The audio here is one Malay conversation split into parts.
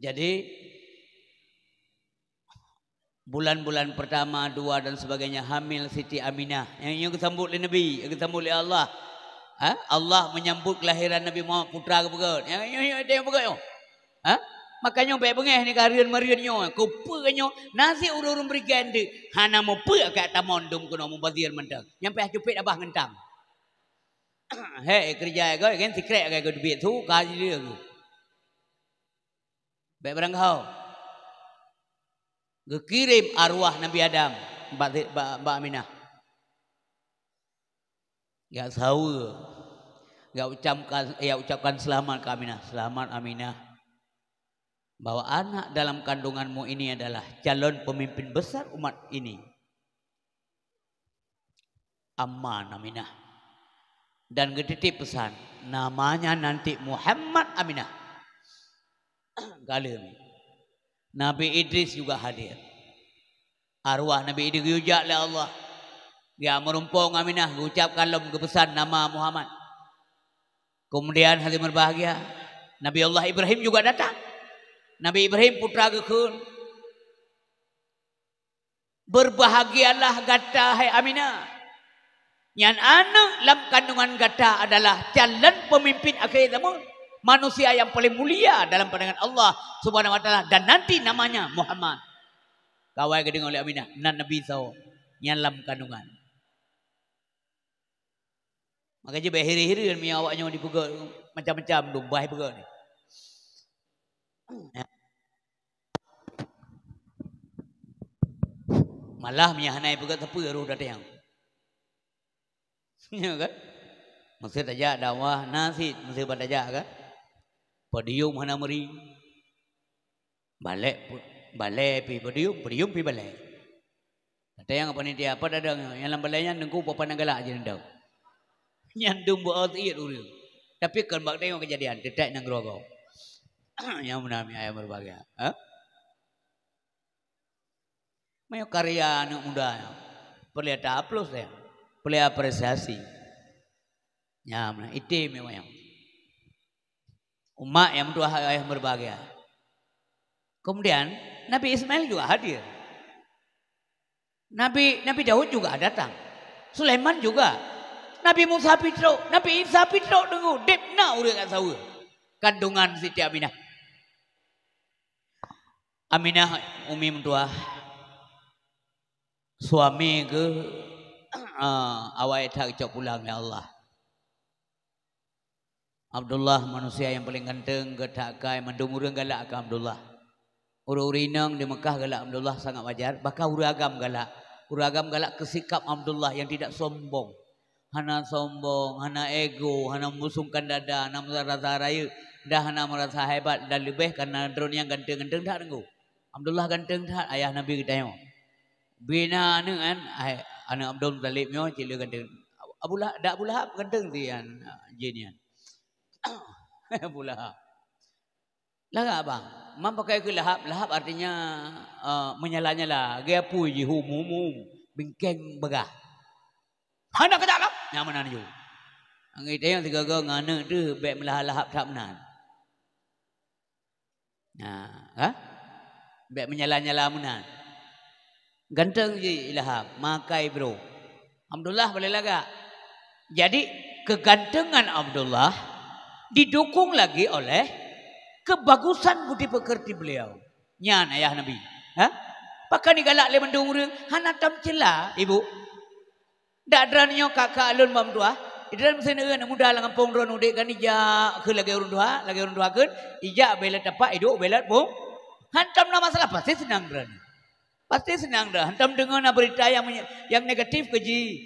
Jadi bulan-bulan pertama, dua dan sebagainya hamil Siti Aminah yang yang disambut oleh Nabi, yang disambut oleh Allah. Ha? Allah menyambut kelahiran Nabi Muhammad putra ke bukan? Yang yang dia yang bukan. Ha? Makanya baik bengeh ni karian marian nyo. Ko pernyo nasi urur urung berikan de. Ha nama pe kat tamon dum kena mubazir mendang. Yang pe cepet abah ngentang. Hei kerja kau kan sikret kau duit tu kaji dia. Baik barang kau. Gekirim arwah Nabi Adam. Mbak, Mbak Aminah. Gak sahur. gak ucapkan, ya ucapkan selamat ke Aminah. Selamat Aminah. Bahawa anak dalam kandunganmu ini adalah calon pemimpin besar umat ini. Aman Aminah. Dan getitik pesan. Namanya nanti Muhammad Aminah gala Nabi Idris juga hadir. Arwah Nabi Idris ujak oleh Allah. Dia merumpung Aminah. Ucapkan lom kebesan nama Muhammad. Kemudian hati berbahagia. Nabi Allah Ibrahim juga datang. Nabi Ibrahim putra kekun. Berbahagialah gata hai Aminah. Yang anak dalam kandungan gata adalah calon pemimpin akhir zaman manusia yang paling mulia dalam pandangan Allah Subhanahu wa taala dan nanti namanya Muhammad. Kawai gedeng oleh Aminah, nan Nabi tau nyalam kandungan. Maka je berhiri-hiri dan mia awaknya dipuga macam-macam dong bai puga ni. Ya. Malah mia hanai puga tapi ruh dah tiang. Ya kan? Maksud aja dakwah nasi maksud aja kan? Podium mana meri? Balik, balik pi podium, podium pi balik. Ada yang apa ni dia? Apa ada yang lambat lainnya? Nunggu papa nak gelak aja nendau. Yang dumbo out iat uril. Tapi kan bak tengok kejadian, detek nang rogo. yang menami ayam berbagai. Eh? Ha? Mayo karya anak muda. Perlihat aplos dia. Eh? Perlihat apresiasi. Ya, itu memang Umat yang mendua ayah yang berbahagia. Kemudian Nabi Ismail juga hadir. Nabi Nabi Daud juga datang. Sulaiman juga. Nabi Musa Pitro, Nabi Isa Pitro dengu depna urang kat sawa. Kandungan Siti Aminah. Aminah umi mentua. Suami ke uh, awak tak cak pulang ya Allah. Abdullah manusia yang paling ganteng gedakai mendumurang galak ke Abdullah. Urang-urang di Mekah galak Abdullah sangat wajar, bahkan uragam galak. Uragam galak kesikap. sikap Abdullah yang tidak sombong. Hana sombong, hana ego, hana musungkan dada, hana merasa raya, dah hana merasa hebat dan lebih kerana drone yang ganteng-ganteng dah tengok. Abdullah ganteng dah ayah Nabi kita yang. Bina ni kan, anak Abdul Talib ni, cila ganteng. Abulah, dak pula ganteng si kan, jenian. pula. Lahap bang. Mam pakai ke lahap. Lahap artinya uh, menyala-nyala. Gaya puji humumu. Bingkeng begah. Mana ke dalam? Yang mana ni? Angin yang tiga kau ngana tu. Baik melahap-lahap tak menan. Nah, ha, ha? Baik menyala-nyala menan. Ganteng je lahap. Makai bro. Alhamdulillah boleh lah Jadi kegantengan Abdullah didukung lagi oleh kebagusan budi pekerti beliau. Nyan ayah Nabi. Ha? Pakai ni galak leh mendung ring. Hana tam ibu. Tak ada ni kakak alun mam dua. Ida dalam sini kan muda lah ngampung ron udik kan ija ke lagi orang dua, lagi orang dua kan. Ija belat tepat, hidup belat pun. Hantam nama lah masalah pasti senang dah. Pasti senang dah. Hantam dengar nak lah berita yang yang negatif ke ji.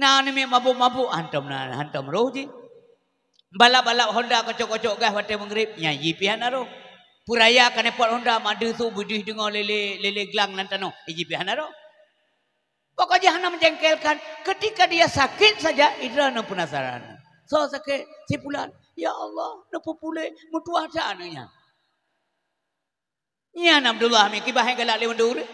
Nah ni mabuk-mabuk. Hantam nak lah, hantam roh ji. Balap-balap Honda kocok-kocok gas waktu menggerib. Nyanyi pihak lah naro. Puraya kan airport Honda. Mada tu budih dengar lele lele gelang nantano. Iji pihak lah naro. Pokoknya hana menjengkelkan. Ketika dia sakit saja. Idra nak penasaran. So sakit. Si pulan. Ya Allah. Nak pulih. Mutu ada anaknya. Ya alhamdulillah, Amin. Kibah yang galak lewanda urut.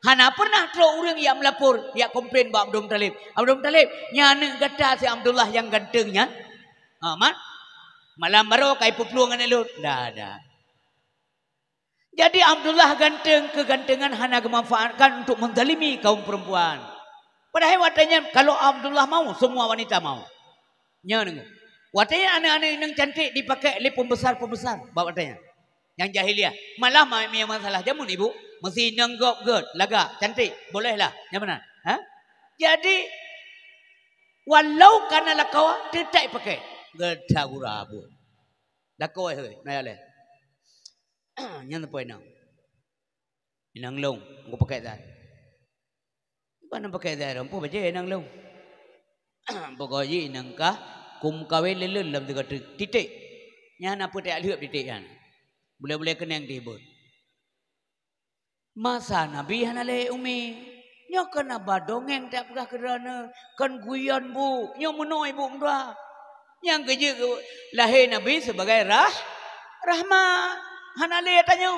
Hana pernah teruk orang yang melapor. Yang komplain buat Abdul Talib. Abdul Talib. Yang anak kata si Abdullah yang gantengnya. Ha, Malam baru kai ipu peluang dengan elu. Dah, ada. Jadi Abdullah ganteng kegantengan hana kemanfaatkan untuk mendalimi kaum perempuan. Padahal waktunya kalau Abdullah mau, semua wanita mau. Nya nunggu. Waktunya anak-anak yang cantik dipakai oleh pembesar-pembesar. Bapak waktunya. Yang jahiliah. Malah mami yang masalah jamun ibu. Mesti nenggok gerd, lagak, cantik. Bolehlah. Yang mana? Ha? Jadi, walau kanalah kau, tidak pakai gedhagura bu. Dakoe eh, he, naya le. Nyen de poe nang. Inang long, ngo pakai dah. Mana pakai dah rompo baje eh, inang long. Pokoknya inang ka kum kawe lele lab de gatri tite. Nyen apa te alih tite yan. Bule-bule kena yang dibur. Masa Nabi yang nalai umi. Nyo kena badongeng tak pegah kerana. Kan guyan bu. Nyo menoy bu mdua. Yang kerja ke lahir Nabi sebagai rah rahmat. Hanale tanya.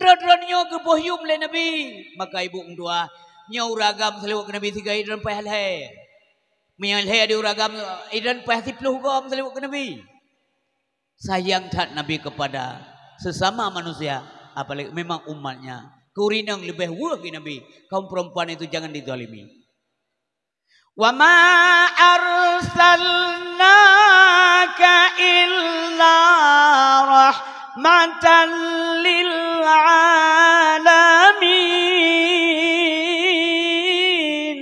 Dra-dra nyo ke bohyu oleh Nabi. Maka ibu mendua. Nyo uragam selewat ke Nabi tiga idran pahal hai. Menyang lahir di uragam idran pahal tipluh kau selewat ke Nabi. Sayang tak Nabi kepada sesama manusia. Apalagi memang umatnya. Kurinang lebih wuh Nabi. Kaum perempuan itu jangan ditolimi. وما أرسلناك إلا رحمة للعالمين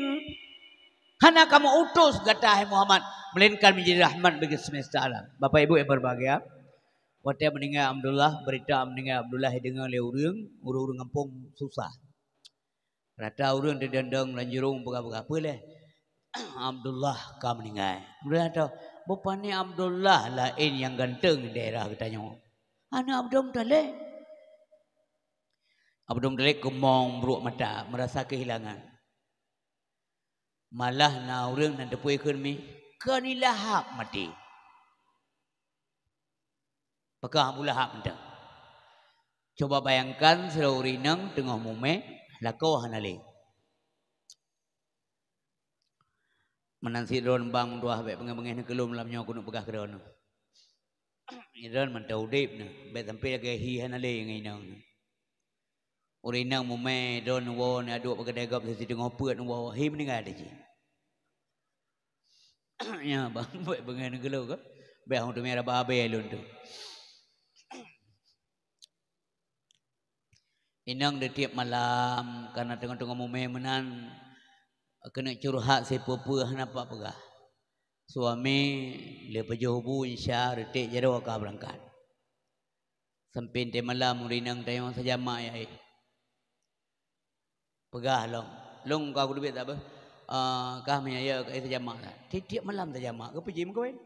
Karena kamu utus kata Muhammad Melainkan menjadi rahmat bagi semesta alam Bapak ibu yang berbahagia Waktu yang meninggal Abdullah Berita meninggal Abdullah dengan dengar urung orang kampung susah Rata urung di terdendang Lanjurung berapa-apa lah Abdullah kau meninggal. Abdullah tahu, bapa ni Abdullah lah in yang ganteng di daerah kita tanya. Ana Abdul Mutalib. Abdul Mutalib kemong beruk mata, merasa kehilangan. Malah na orang nan depoi keun mi, kani lahap mati. Pekah pula hap mata. Coba bayangkan seorang inang tengah mume, lakau hanalik. menansi dron bang dua be pengen-pengen ni kelum lam nyok kunuk pegah kedon iron mentau dip ne be sampai ke hi hanale ngai nang urinang mume dron wo ne adu pegah degap sisi tengah peut wo hi meninggal de ji ya bang be pengen ni kelo ke be hang tu mera babe elun tu Inang dia malam karena tengah-tengah mumai menan kena curhat siapa-apa kenapa pegah suami lepas lepa jobu insya retik jadi wak berangkat sempin te malam urinang te yang sajama ya eh. pegah long long kau kudu tak apa uh, kah menyaya ke eh, sajama tiap malam sajama Kau pergi mengko eh?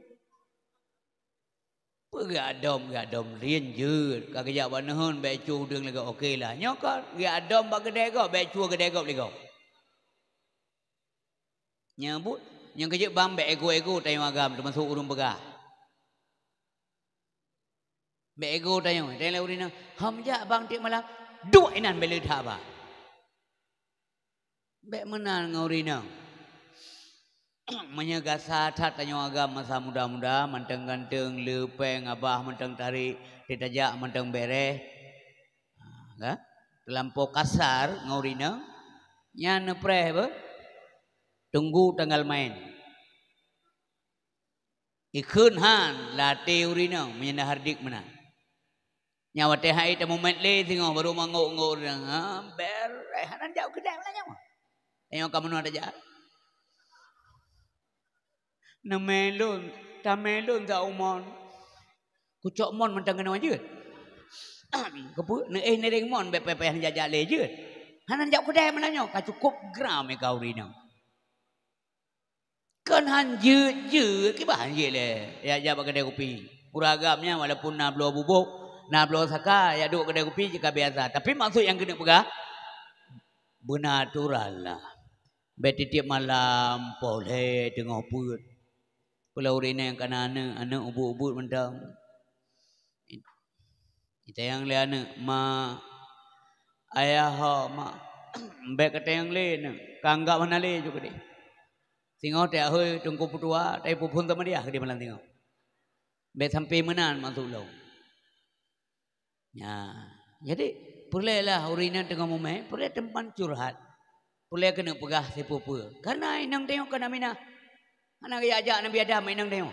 Pergadom, dom rin je. Kau kejap mana pun, baik cua udang lagi. Okey lah. Nyokot, gadom bagi dekot, baik cua ke dekot lagi. Nyambut. Yang kerja bang bambak ego-ego tanya agam termasuk urung bega, Bek ego tanya. Tanya lah urina. Hamja abang tiap malam. Dua inan beli dah abang. Bek menang dengan urina. Menyegasa tak tanya agam masa muda-muda. Manteng ganteng, lepeng, abah, manteng tarik. Ditajak, manteng bereh. Ha, kan? Terlampau kasar dengan urina. Yang nepreh apa? tunggu tanggal main. Ikhun han la teorina menyenda hardik mana. Nyawa teh hai temu medle tengok baru mangok-ngok dan ah, ber eh, hanan jauh ke dalam nyawa. Tengok kamu ada jar. Namelun, tamelun za umon. Kucok mon mentang kena aje. Kepu ne eh nereng mon bepe-pe han jajak le je. Hanan jauh ke dalam nyawa. Ka cukup gram e kau Kan hang je je ke bahan je le. Ya ja ya, pakai kedai kopi. Pura agamnya walaupun nak belo bubuk, nak belo saka, ya duk kedai kopi je kan biasa. Tapi maksud yang kena pegah bernatural lah. Betitip malam, pole tengah put. Pulau Rina yang kena anak ana ubut-ubut mendam. Kita yang lain anak, ma ayah ha ma. Baik kata yang lain, kanggap mana le juga dia. Tengok dia hoi tungku putua, tai pupun tu mari ah di malam tengok. Be sampai menan masuk lo. Ya. Jadi pulailah urinan tengah mumai, pulai tempat curhat. Pulai kena pegah si pupu. Karena inang tengok kena mina. Ana gaya aja nabi ada mainang tengok.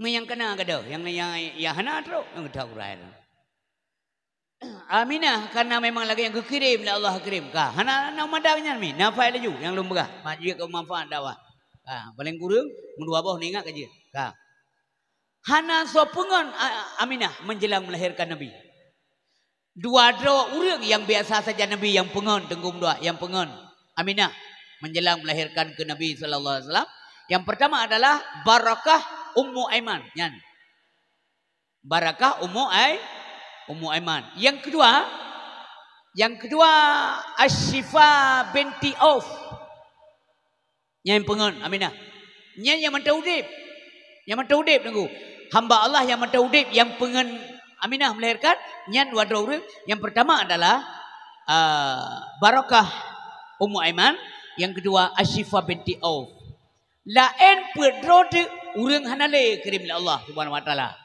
Mu yang kena gadah, yang yang yang hana tro, yang gadah urai. Aminah karena memang lagi yang kukirim dan lah Allah kirim. Ka hana nak madanya ni, nafa leju yang lumbah. Majik ke manfaat dakwah. Ka ha, paling kurang mendua bah ni ingat kaje. Ka. Ha. Hana sopungan Aminah menjelang melahirkan Nabi. Dua dua urang yang biasa saja Nabi yang pengon tenggung dua, yang pengon. Aminah menjelang melahirkan ke Nabi sallallahu alaihi wasallam. Yang pertama adalah barakah Ummu Aiman. Yan. Barakah Ummu ai. Ummu Aiman. Yang kedua, yang kedua asyifa binti Auf. Yang pengen, Aminah. Yang yang mata Yang mata tunggu. Hamba Allah yang mata yang pengen Aminah melahirkan yang dua udip. Yang pertama adalah uh, Barakah Ummu Aiman, yang kedua Ashifa binti Auf. Lain pedrod urang hanale kirimlah Allah Subhanahu wa taala.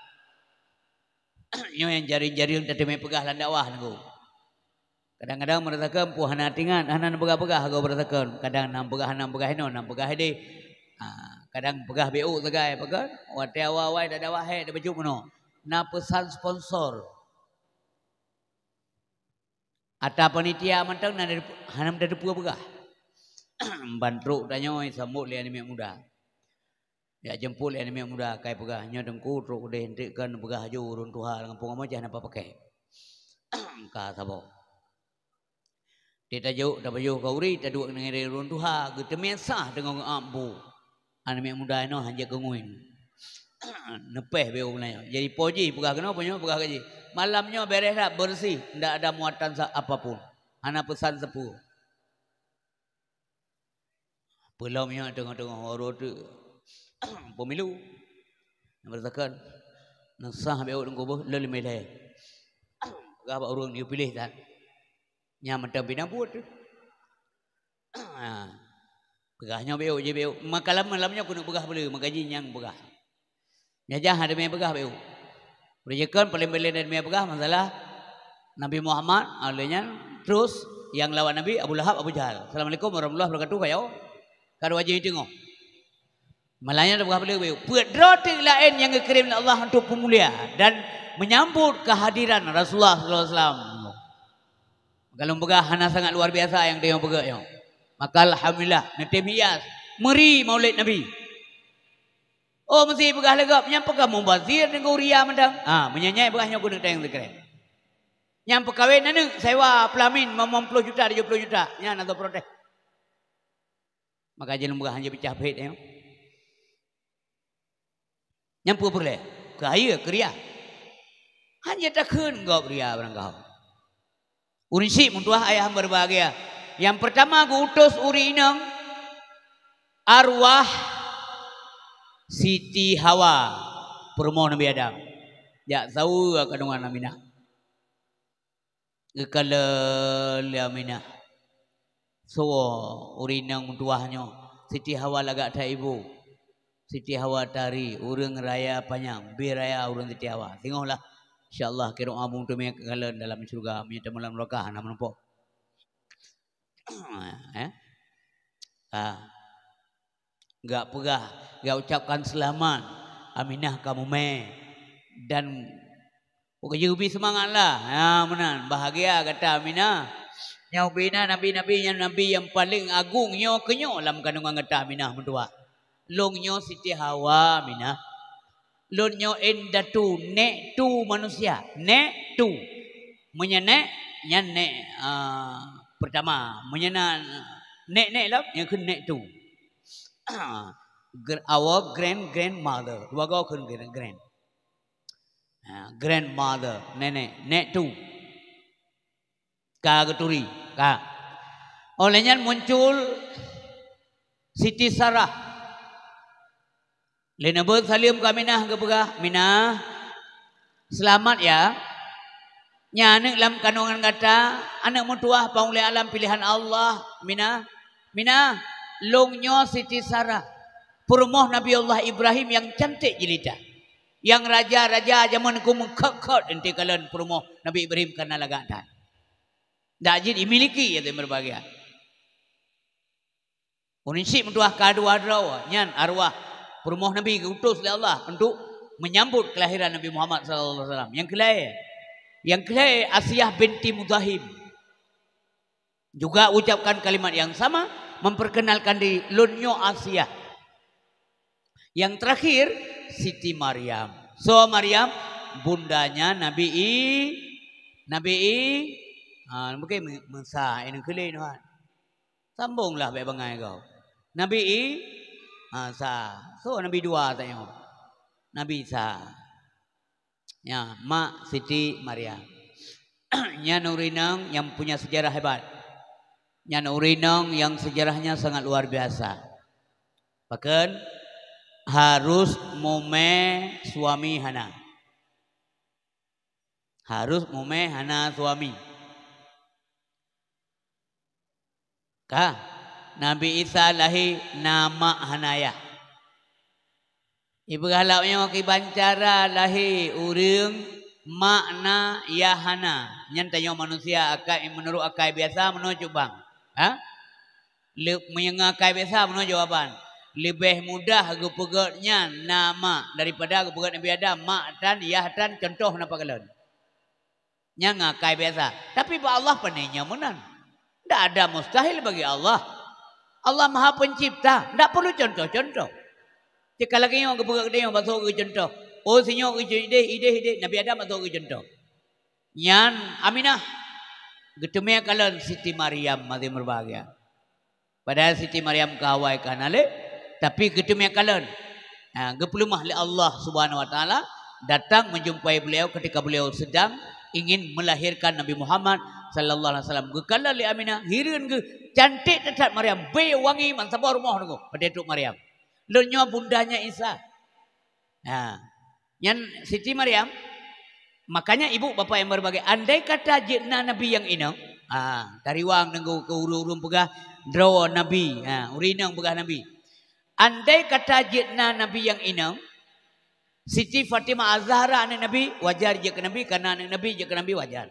Yang yang jari-jari yang tak temen pegah lah dakwah ni Kadang-kadang merasakan puh anak hana anak pegah-pegah aku merasakan. Kadang nampak pegah, nampak pegah ni, nak pegah ni. Ha, kadang pegah BU segai, pegah. Waktu awal-awal tak ada wahai, tak berjumpa no. Nak pesan sponsor. Atau panitia mantan, nak ada pegah-pegah. Bantruk tanya, sambut dia ni muda. Ya jempol lah yang memang muda kaya pegah nya dengku udah hentikan pegah haju urun tuha dengan lah. pung macam napa pakai. Ka sabo. Dia jauh dah jauh kau ri, ta duk dengan urun tuha ge temesah dengan ambu. Ana muda no hanya kenguin. Nepeh beo menanya. Jadi poji pegah kena punya pegah kaji. Malamnya beres dah bersih ndak ada muatan apapun. anak pesan sepuh. Pelamnya tengah-tengah orang tu pemilu yang berdasarkan nasah bawa dengan kubur lalu milih berapa orang dia pilih tak yang macam bina buat ha. Pegahnya beo je beo. Maka lama-lamanya aku nak pegah pula. Maka yang pegah. Ya jah ada yang pegah beo. Perjakan paling beli ada yang pegah masalah. Nabi Muhammad alanya terus yang lawan Nabi Abu Lahab Abu Jahal. Assalamualaikum warahmatullahi wabarakatuh. Kau ya? kau wajib tengok ada dan berkabar buat Berdoa lain yang dikirim Allah untuk pemulia. Dan menyambut kehadiran Rasulullah Sallallahu SAW. Kalau berkah, Hana sangat luar biasa yang dia berkah. Ya. Maka Alhamdulillah. Nanti bias. Meri maulid Nabi. Oh, mesti berkah lagi. Menyampakan membazir dengan uriah mendang. Ha, menyanyai berkahnya guna yang dikirim. Yang kawin? nanti sewa pelamin memang puluh juta, tujuh puluh juta. Yang nak protes. Maka jenis berkah hanya pecah pahit. Ya. Nyampu apa boleh? Kaya, keria. Hanya takkan kau beria barang kau. Urinsi mentuah ayah berbahagia. Yang pertama aku utus urinam. Arwah. Siti Hawa. Permohon Nabi Adam. Ya, tahu akan dengan Aminah. Kekala Aminah. So, urinam mentuahnya. Siti Hawa lagak tak ibu. Siti Hawa Tari, Urang Raya Panjang, bi Raya Urang Siti Hawa. Tengoklah. InsyaAllah kira Allah abung tu mereka kalian dalam syurga. Mereka temukan dalam raka. Nama ah, eh? Ha. Ah. enggak pegah. enggak ucapkan selamat. Aminah kamu me. Dan Okey, jubi semangatlah. Ya, ah, menan. Bahagia kata Aminah. Nyau bina nabi-nabi yang nabi yang paling agung nyau kenyau dalam kandungan kata Aminah mentua longnyo siti hawa mina longnyo enda tu ne tu manusia ne tu menyene yang ne uh, ah, pertama menyene ne ne lah yang kun ne tu our grand grandmother dua kau kun grand grand uh, grandmother nenek ne tu kagaturi kag olehnya muncul Siti Sarah Linebut salim ke Minah ke pega? Minah. Selamat ya. Nya dalam kandungan kata. Anak mutua pahulia alam pilihan Allah. Minah. Minah. Lungnya Siti Sarah. Purmoh Nabi Allah Ibrahim yang cantik jelita. Yang raja-raja zaman ku mengkakot. Nanti kalian purmoh Nabi Ibrahim kena lagak tak. Tak jadi dimiliki ya tu berbahagia. Unisik mutua kadu adrawa. Nyan arwah rumah Nabi diutus oleh Allah untuk menyambut kelahiran Nabi Muhammad sallallahu alaihi wasallam. Yang kelahir yang kelahir Asiyah binti Mudahim. Juga ucapkan kalimat yang sama memperkenalkan di Lunyo Asiyah. Yang terakhir Siti Maryam. So Maryam bundanya Nabi I Nabi I ha mungkin masa ini kelain tuan. Sambunglah baik bangai kau. Nabi I Ha, sa. So Nabi dua tengok. Nabi sa. Ya, Mak Siti Maria. Nyan Urinang yang punya sejarah hebat. Nyan Urinang yang sejarahnya sangat luar biasa. Bahkan harus mome suami Hana. Harus mome Hana suami. Kah? Nabi Isa lahir nama Hanaya. Ibu halaknya wakil bancara lahir uring makna Yahana. Yang tanya manusia akai, menurut akai biasa menurut cubang. Ha? Le, akai biasa menurut jawapan. Lebih mudah gupugatnya nama daripada gupugat Nabi Adam. Mak dan Yah dan contoh kenapa kalian. Yang akai biasa. Tapi Allah peninya menang. Tidak ada mustahil bagi Allah. Allah Maha Pencipta. tidak perlu contoh-contoh. Jika lagi orang kepura kedai orang basuh ke contoh. Oh sinyo ke contoh. ide ideh, ideh. Nabi Adam basuh ke contoh. Nyan, Aminah. Getumia kalan Siti Maryam masih berbahagia. Padahal Siti Maryam kawai kanale. Tapi getumia kalan. Ha, Gepulumah oleh Allah subhanahu wa ta'ala. Datang menjumpai beliau ketika beliau sedang ingin melahirkan Nabi Muhammad sallallahu alaihi wasallam ke kala li aminah hirun ke cantik tetap maryam be wangi man sabar moh nugo pedetuk maryam lenyo bundanya isa ha yang siti maryam makanya ibu bapa yang berbagai andai kata jinna nabi yang ina ha dari wang nugo ke urung-urung pegah draw nabi ha urinang pegah nabi andai kata jinna nabi yang ina Siti Fatimah Azhara anak Nabi wajar je ke Nabi karena anak Nabi je ke Nabi wajar.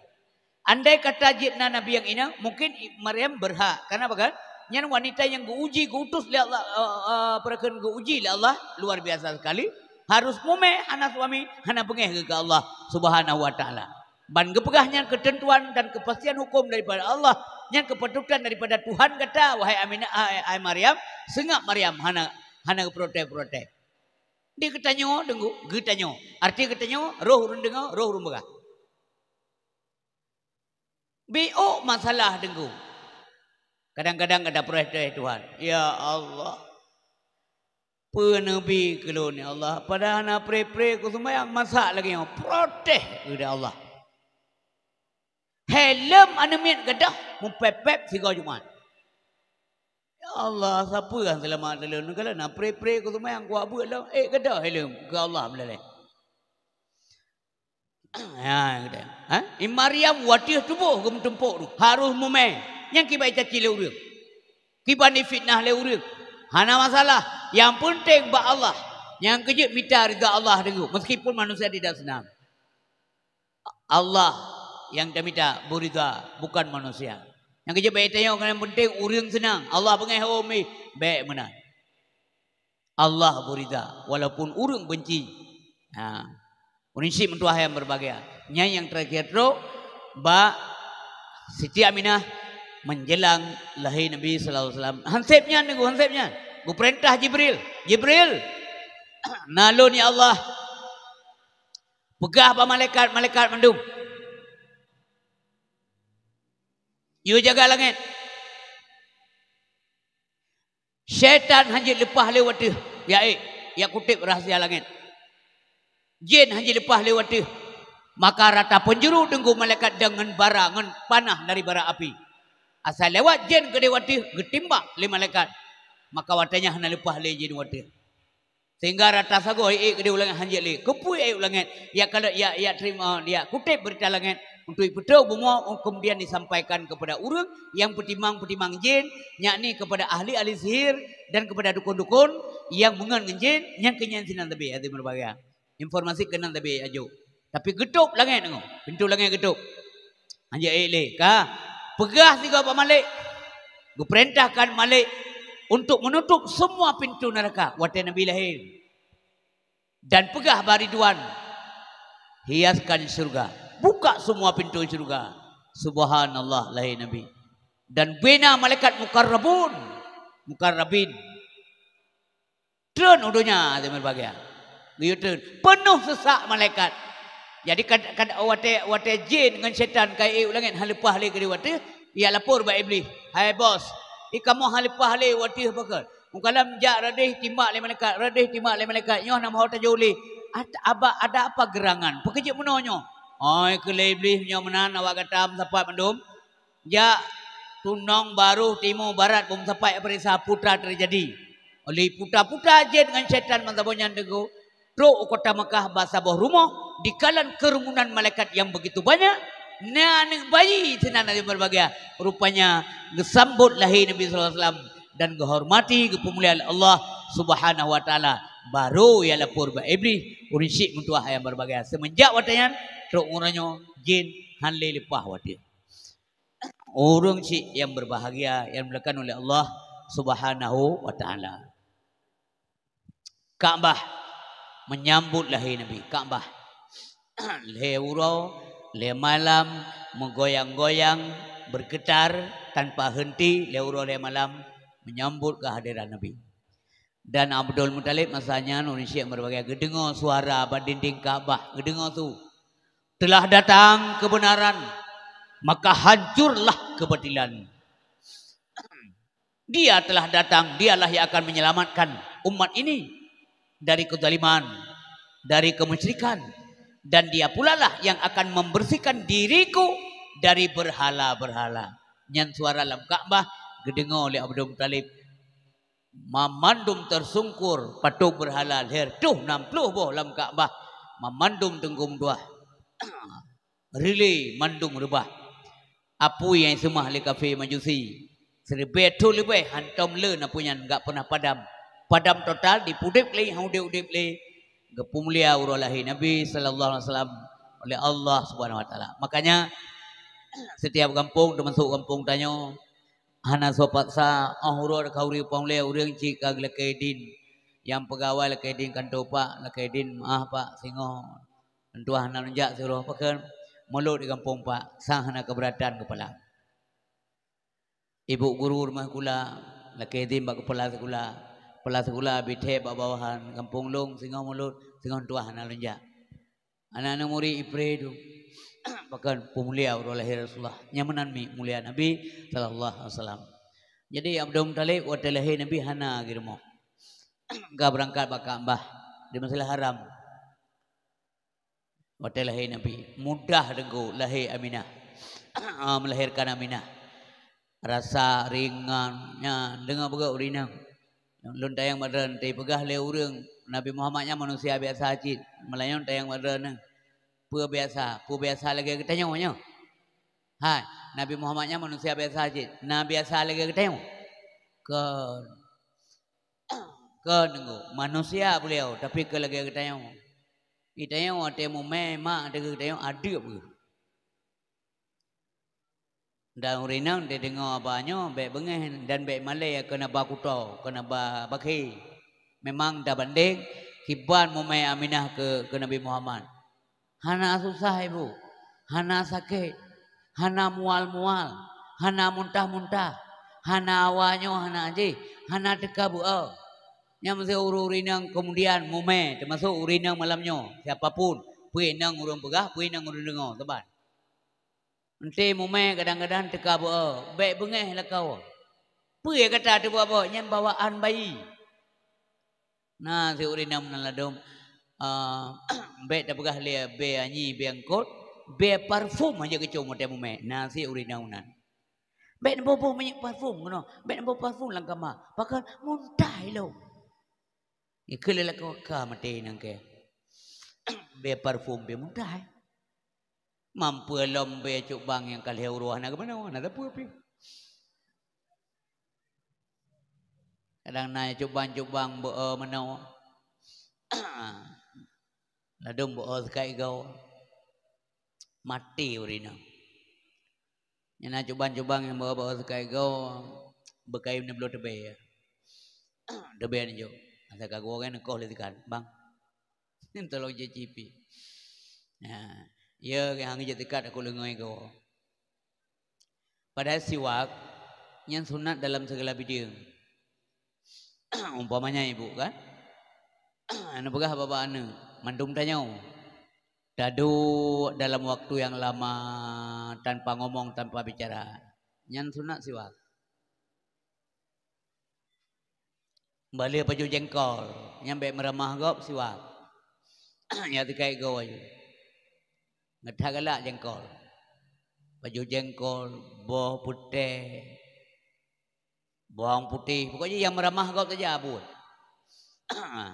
Andai kata jibna Nabi yang ini, mungkin Maryam berhak. Kenapa kan? Yang wanita yang diuji, diutus oleh Allah, uh, uh, perakan diuji oleh Allah, luar biasa sekali. Harus mume, anak suami, anak pengeh ke Allah subhanahu wa ta'ala. Ban kepegahnya ketentuan dan kepastian hukum daripada Allah. Yang kepedukan daripada Tuhan kata, wahai Aminah, eh, hai, hai Maryam, sengak Maryam, hana, hana protek-protek. Dia ketanyo, dengu, ketanyo. Arti ketanyo, roh rundengo, roh rumbegah. Biok masalah dengku. Kadang-kadang ada perhatian Tuhan. Ya Allah. Penebi kelu ni Allah. Padahal nak pre-pre ku semua yang masak lagi. Protes kepada Allah. Helm anemit gedah. Mumpepep tiga Jumat. Ya Allah. Siapa yang selamat dalam ni. Kalau nak pre-pre ku semua yang kuat buat lah. Eh gedah helm. Ke Allah belalai. Ah, ya kata. Ya, ya. Ha? I Maryam watih tubuh gum tempuk tu. Harus mumai. Yang kibai caci le urang. Kibai ni fitnah le urang. Hana masalah. Yang penting ba Allah. Yang kejut minta rida Allah dulu. Meskipun manusia tidak senang. Allah yang kita minta berida. Bukan manusia. Yang kejut baik tanya orang yang penting urang senang. Allah pengen hawa umi. Baik mana? Allah berida. Walaupun urang benci. Haa. Prinsip mentua yang berbagai. Nyai yang terakhir tu, ba Siti Aminah menjelang lahir Nabi sallallahu alaihi wasallam. Hansepnya ni, hansepnya. Gu perintah Jibril. Jibril. Nalun ya Allah. Pegah apa malaikat, malaikat mendung. You jaga langit. Syaitan hanya lepas lewat dia. Ya, eh, ya kutip rahsia langit. Jin haji lepas lewat dia. Maka rata penjuru tunggu malaikat dengan barangan panah dari bara api. Asal lewat jin ke lewat dia, getimba le malaikat. Maka watanya hendak lepas le jin wat Sehingga rata sagu ai eh, eh, ke ulang haji le. Kepui ai eh, ulang Ya kalau ya ya terima dia ya, kutip berita langit untuk ibu bumo oh, kemudian disampaikan kepada urang yang pertimbang-pertimbang jin yakni kepada ahli-ahli sihir dan kepada dukun-dukun yang mengenjin yang kenyang sinan tapi ada ya, berbagai. Informasi kena tapi aju. Tapi getup langit tengok. Pintu langit getup. Anja ele ka. Pegah tiga apa malik. Gu perintahkan malik untuk menutup semua pintu neraka. Wate Nabi lahir. Dan pegah bariduan. Hiaskan surga. Buka semua pintu surga. Subhanallah lahir Nabi. Dan bina malaikat mukarrabun. Mukarrabin. Turun udunya. Terima kasih. Newton penuh sesak malaikat. Jadi kata kata wate wate jin dengan syaitan kai iu langit hal lepas le kiri wate ia lapor ba iblis. Hai bos, i kamu hal lepas le wate apa ke? Mukalam ja radih timak le malaikat, radih timak le malaikat. Nyoh nam hota juli. Ada apa ada apa gerangan? Pekeje menonyo. Oi ke le iblis nyoh menan awak kata am sapat mendum. Ja tunong baru timur barat bum sapat perisa putra terjadi. Oleh putra-putra jin dengan syaitan mantabonyan deguh. Pro kota Mekah bahasa boh rumah di kalan kerumunan malaikat yang begitu banyak nane bayi tenan ada berbagai rupanya gesambut lahir Nabi sallallahu alaihi wasallam dan gehormati kepemuliaan Allah Subhanahu wa taala baru ya lapor ba ibri urisik mentua yang berbagai semenjak watayan truk uranyo jin han le lepah orang si yang berbahagia yang melakukan oleh Allah Subhanahu wa taala Ka'bah menyambut lahir Nabi Kaabah. Lehuro, le malam menggoyang-goyang, bergetar tanpa henti lehuro le malam menyambut kehadiran Nabi. Dan Abdul Muttalib masanya orang Syiah berbagai gedengar suara pada dinding Kaabah, gedengar tu. Telah datang kebenaran, maka hancurlah kebatilan. Dia telah datang, dialah yang akan menyelamatkan umat ini dari kezaliman, dari kemusyrikan. Dan dia pula lah yang akan membersihkan diriku dari berhala-berhala. Yang suara dalam Kaabah, gedengar oleh Abdul Talib. Memandum tersungkur patuh berhala leher. Tuh, 60 boh dalam Kaabah. Memandum tenggum dua. Rili mandung rubah. Apu yang semua oleh kafe majusi. Seribu tu lebih hantam le nak punya enggak pernah padam padam total di pudip lagi hang udip udip lagi kepumulia urulahi Nabi sallallahu alaihi wasallam oleh Allah Subhanahu wa taala. Makanya setiap kampung teman termasuk kampung tanya, hana sopat sa ahuro oh, kauri uri pamle urang ci kaglekedin yang pegawai lekedin kanto pa lekedin ah pak singo entuah hana nunjak suruh pakan molo di kampung pak sang hana keberatan kepala. Ibu guru rumah kula lekedin ba kepala sekolah Pulau sekolah, bitek, bawah-bawahan, kampung long, singa mulut, singa tuah, hana lunjak. Anak-anak muri, ipre itu. Bahkan pemulia urul lahir Rasulullah. Nyamanan mi, mulia Nabi alaihi wasallam. Jadi Abdul Muttalib, wata lahir Nabi Hana, kira mo. Gak berangkat bakal ambah. Di masalah haram. Wata lahir Nabi. Mudah dengku lahir Aminah. Ah, melahirkan Aminah. Rasa ringannya, dengan dengar buka Lun tayang madran, tayi pegah le urang. Nabi Muhammad yang manusia biasa aja. Melayu tayang madran. Pua biasa, pua biasa lagi kita nyong nyong. Hai, Nabi Muhammad yang manusia biasa aja. Nabi biasa lagi kita nyong. Kon, kon nunggu. Manusia beliau, tapi kalau lagi kita nyong. Kita nyong, temu memang dengan kita nyong adik pun dan urinang dia dengar banyak, baik bengah dan baik malay. kena ba kuto kena ba bakhi memang dah banding kiban mumai aminah ke ke nabi Muhammad hana susah ibu hana sakit hana mual-mual hana muntah-muntah hana awanyo hana aji hana teka bu oh. yang mesti urinang kemudian mumai termasuk urinang malamnya siapapun nang urung pegah nang urung dengar teban Nanti mumai kadang-kadang teka bawa. Oh, baik bengih lah kau. Apa yang kata tu buat apa? Yang bawaan bayi. Nah, si urin yang menang ladum. Baik tak pegah lia. Baik anji, baik angkot. Baik parfum aja kecuma tak mumai. Nah, si urin menang. Baik nampak pun banyak parfum. Kena. Baik nampak parfum lah kama. Pakal muntah lo. Ini ya, kelelah kau kama tak ke. Baik parfum, baik muntah. Eh mampu lombe cuk bang yang kalih uruah nak mana nak nak apa kadang naik cuk bang cuk bang bo eh, mana wah nadum bo sekai gaw mati urina yang nak cuban cuban yang bawa bawa eh, sekai gaw berkayu ni belum tebe ya. tebe ni jo masa kagua kan kau lihat bang ini terlalu je cipi ha. Ya, yang je dekat aku lengoi go. Padahal siwak yang sunat dalam segala bidang. Umpamanya ibu kan. Anak pegah bapa anu mandum tanya. Dadu dalam waktu yang lama tanpa ngomong tanpa bicara. Yang sunat siwak. Balik apa jengkol. Yang baik meremah gop siwak. Yang tukai gawa ngedah galak jengkol baju jengkol buah putih bawang putih pokoknya yang meramah kau saja abut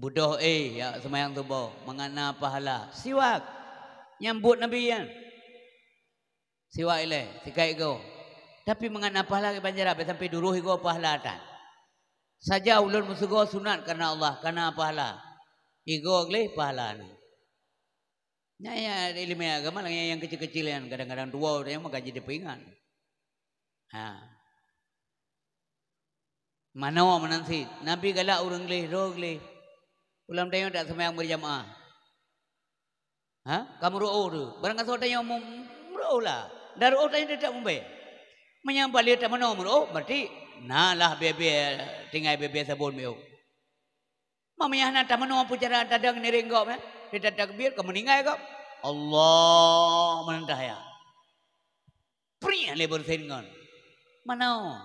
budoh eh ya semayang tubuh mengana pahala siwak nyambut nabi yang siwak ile sikai kau. tapi mengana pahala ke banjara sampai duruh go pahala tan saja ulun musuh kau sunat karena Allah karena pahala igo gle pahala ni Nyanyi ilmu agama lah yang kecil-kecil yang kadang-kadang dua orang yang mau gaji depingan. Ha. Mana orang menansi? Nabi galak orang leh, roh leh. Ulam tanya tak sama yang berjamaah. Ha? Kamu roh tu. Barangkali orang tanya roh lah. Dan roh tanya dia tak mumpai. Menyampak dia tak mana roh. Berarti nah lah bebe tinggal bebe sebut. Mamiah nak tak mana orang pucara tadang ni ringgok. Eh? kita takbir ke meninggal ke Allah menentah ah, ya pria le bersenggan mana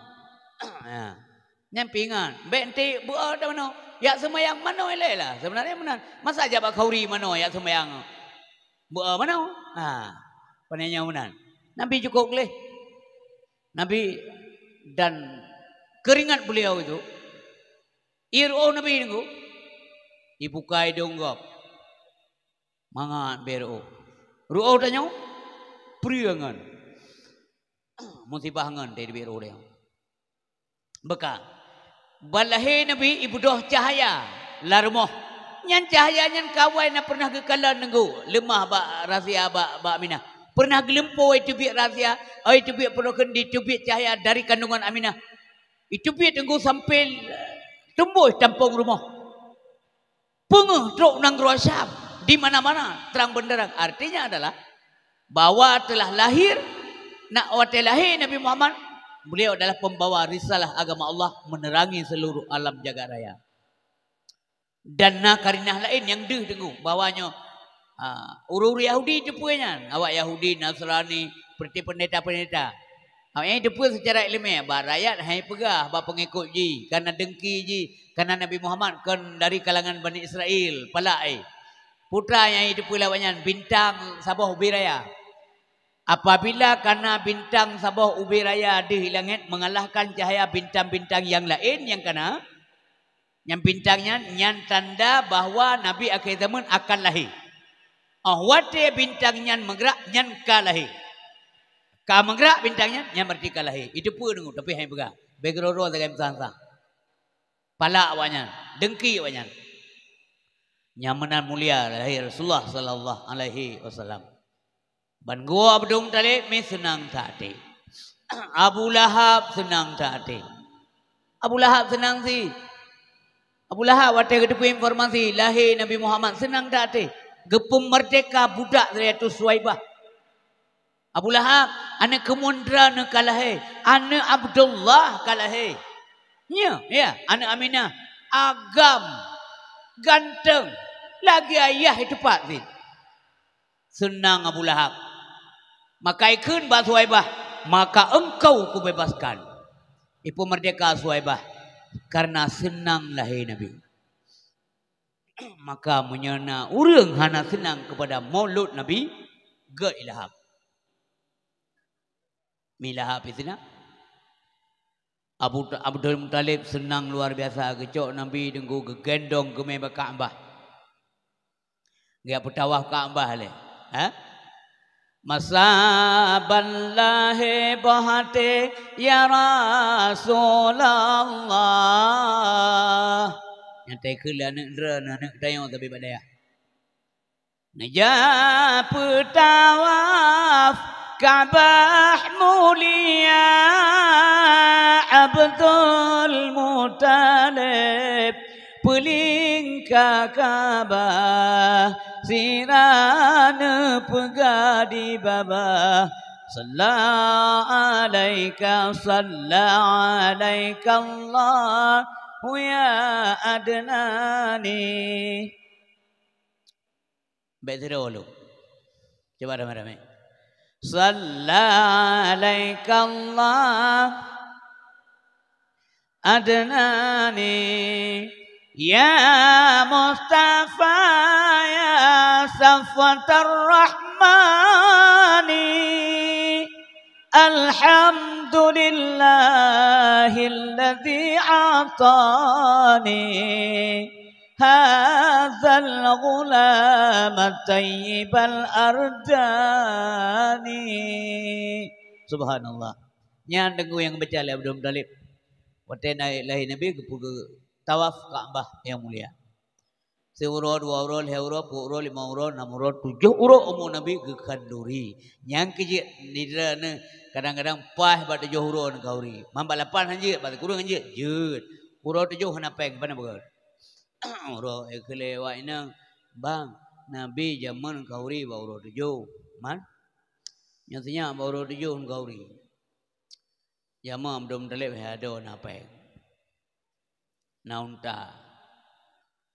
nyampingan benti buah dah mana ya semua yang mana le lah sebenarnya mana masa saja pak kauri mana ya semua yang buah mana ha penanya mana nabi cukup le nabi dan keringat beliau itu iru oh, nabi ini ibu kai donggop Mangat beru. Ruau dah nyau, priangan. Musibah ngan dari beru dia. Beka. Balahe Nabi ibudoh cahaya larmoh. Nyan cahaya nyan kawai na pernah kekala nenggu. Lemah ba rahsia ba ba Amina, Pernah gelempo itu biar rahsia. Itu bi penuh kendi. Itu bi cahaya dari kandungan Amina, Itu bi tunggu sampai eh, tembus tampung rumah. Pengeh teruk nang rosyam di mana-mana terang benderang. Artinya adalah bahwa telah lahir nak wati lahir Nabi Muhammad beliau adalah pembawa risalah agama Allah menerangi seluruh alam jagat raya. Dan nak karinah lain yang dah tengok bahawanya uh, ah, urur Yahudi itu punya. Awak Yahudi, Nasrani, seperti pendeta-pendeta. Awak ini itu pun secara ilmiah. Bahawa rakyat hanya pegah bahawa pengikut je. karena dengki je. Kerana Nabi Muhammad kan dari kalangan Bani Israel. Pelak eh. Putra yang itu pula banyak bintang Sabah Ubi Raya. Apabila karena bintang Sabah Ubi Raya ada hilangan mengalahkan cahaya bintang-bintang yang lain yang kena yang bintangnya yang tanda bahawa Nabi akhir zaman akan lahir. Oh, wate bintangnya menggerak yang Kau lahir. Ka menggerak bintangnya yang berarti ka lahir. Itu pun dengar tapi hai bega. Begeroro dengan sansa. Palak awaknya, dengki awaknya nyamanan mulia dari Rasulullah sallallahu alaihi wasallam. Ban gua abdum tadi me senang tadi. Abu Lahab senang tadi. Abu Lahab senang si. Abu Lahab wate gedepu informasi lahir Nabi Muhammad senang tadi. Gepum merdeka budak dari itu Suwaibah. Abu Lahab ana kemundra ne kalahe, ana Abdullah kalahe. Nya, ya, ana Aminah agam ganteng lagi ayah tepat sih. Senang Abu Lahab. Maka ikun bah Suhaibah. Maka engkau ku bebaskan Ibu merdeka Suhaibah. Karena senang lah lahir Nabi. Maka menyana urang hana senang kepada maulud Nabi. Ge ilahab. Milahab itu nak. Abu Abdul Muttalib senang luar biasa kecok Nabi dengu kegendong ke Mekah Ka'bah. Gaya pertawaf Kaabah le. Ha? Masa Allah bahate ya Rasulullah. Yang tak kira lah, nak dera, lah, nak tanya tapi pada ya. Naja pertawaf Kaabah mulia Abdul Muttalib Pulingka Kaabah Firan pegadi baba Salam alaika Salam alaika Allah Ya adnani Betul dulu Cuba ramai-ramai Salam alaika Allah Adnani Adnani Ya Mustafa Ya Safwatar Rahmani Alhamdulillahilladzi atani Hatha al-ghulama tayyib ardani Subhanallah Nyan dengu yang baca Abdul Muttalib Wata naik lahir Nabi ke tawaf Ka'bah yang mulia. Seuro, dua uro, lima uro, empat uro, lima uro, enam uro, tujuh uro umur Nabi ke kanduri. Yang kerja ni ne kadang-kadang pah pada tujuh uro ni kauri. Mampak lapan hanya, pada kurang hanya, jut. Uro tujuh hana peng, mana bukan? uro, ikhlewa ini, bang, Nabi zaman kauri bawa uro tujuh. Man? Nyatanya bawa uro tujuh ni kauri. Ya mampu dom telep, ada hana peng naunta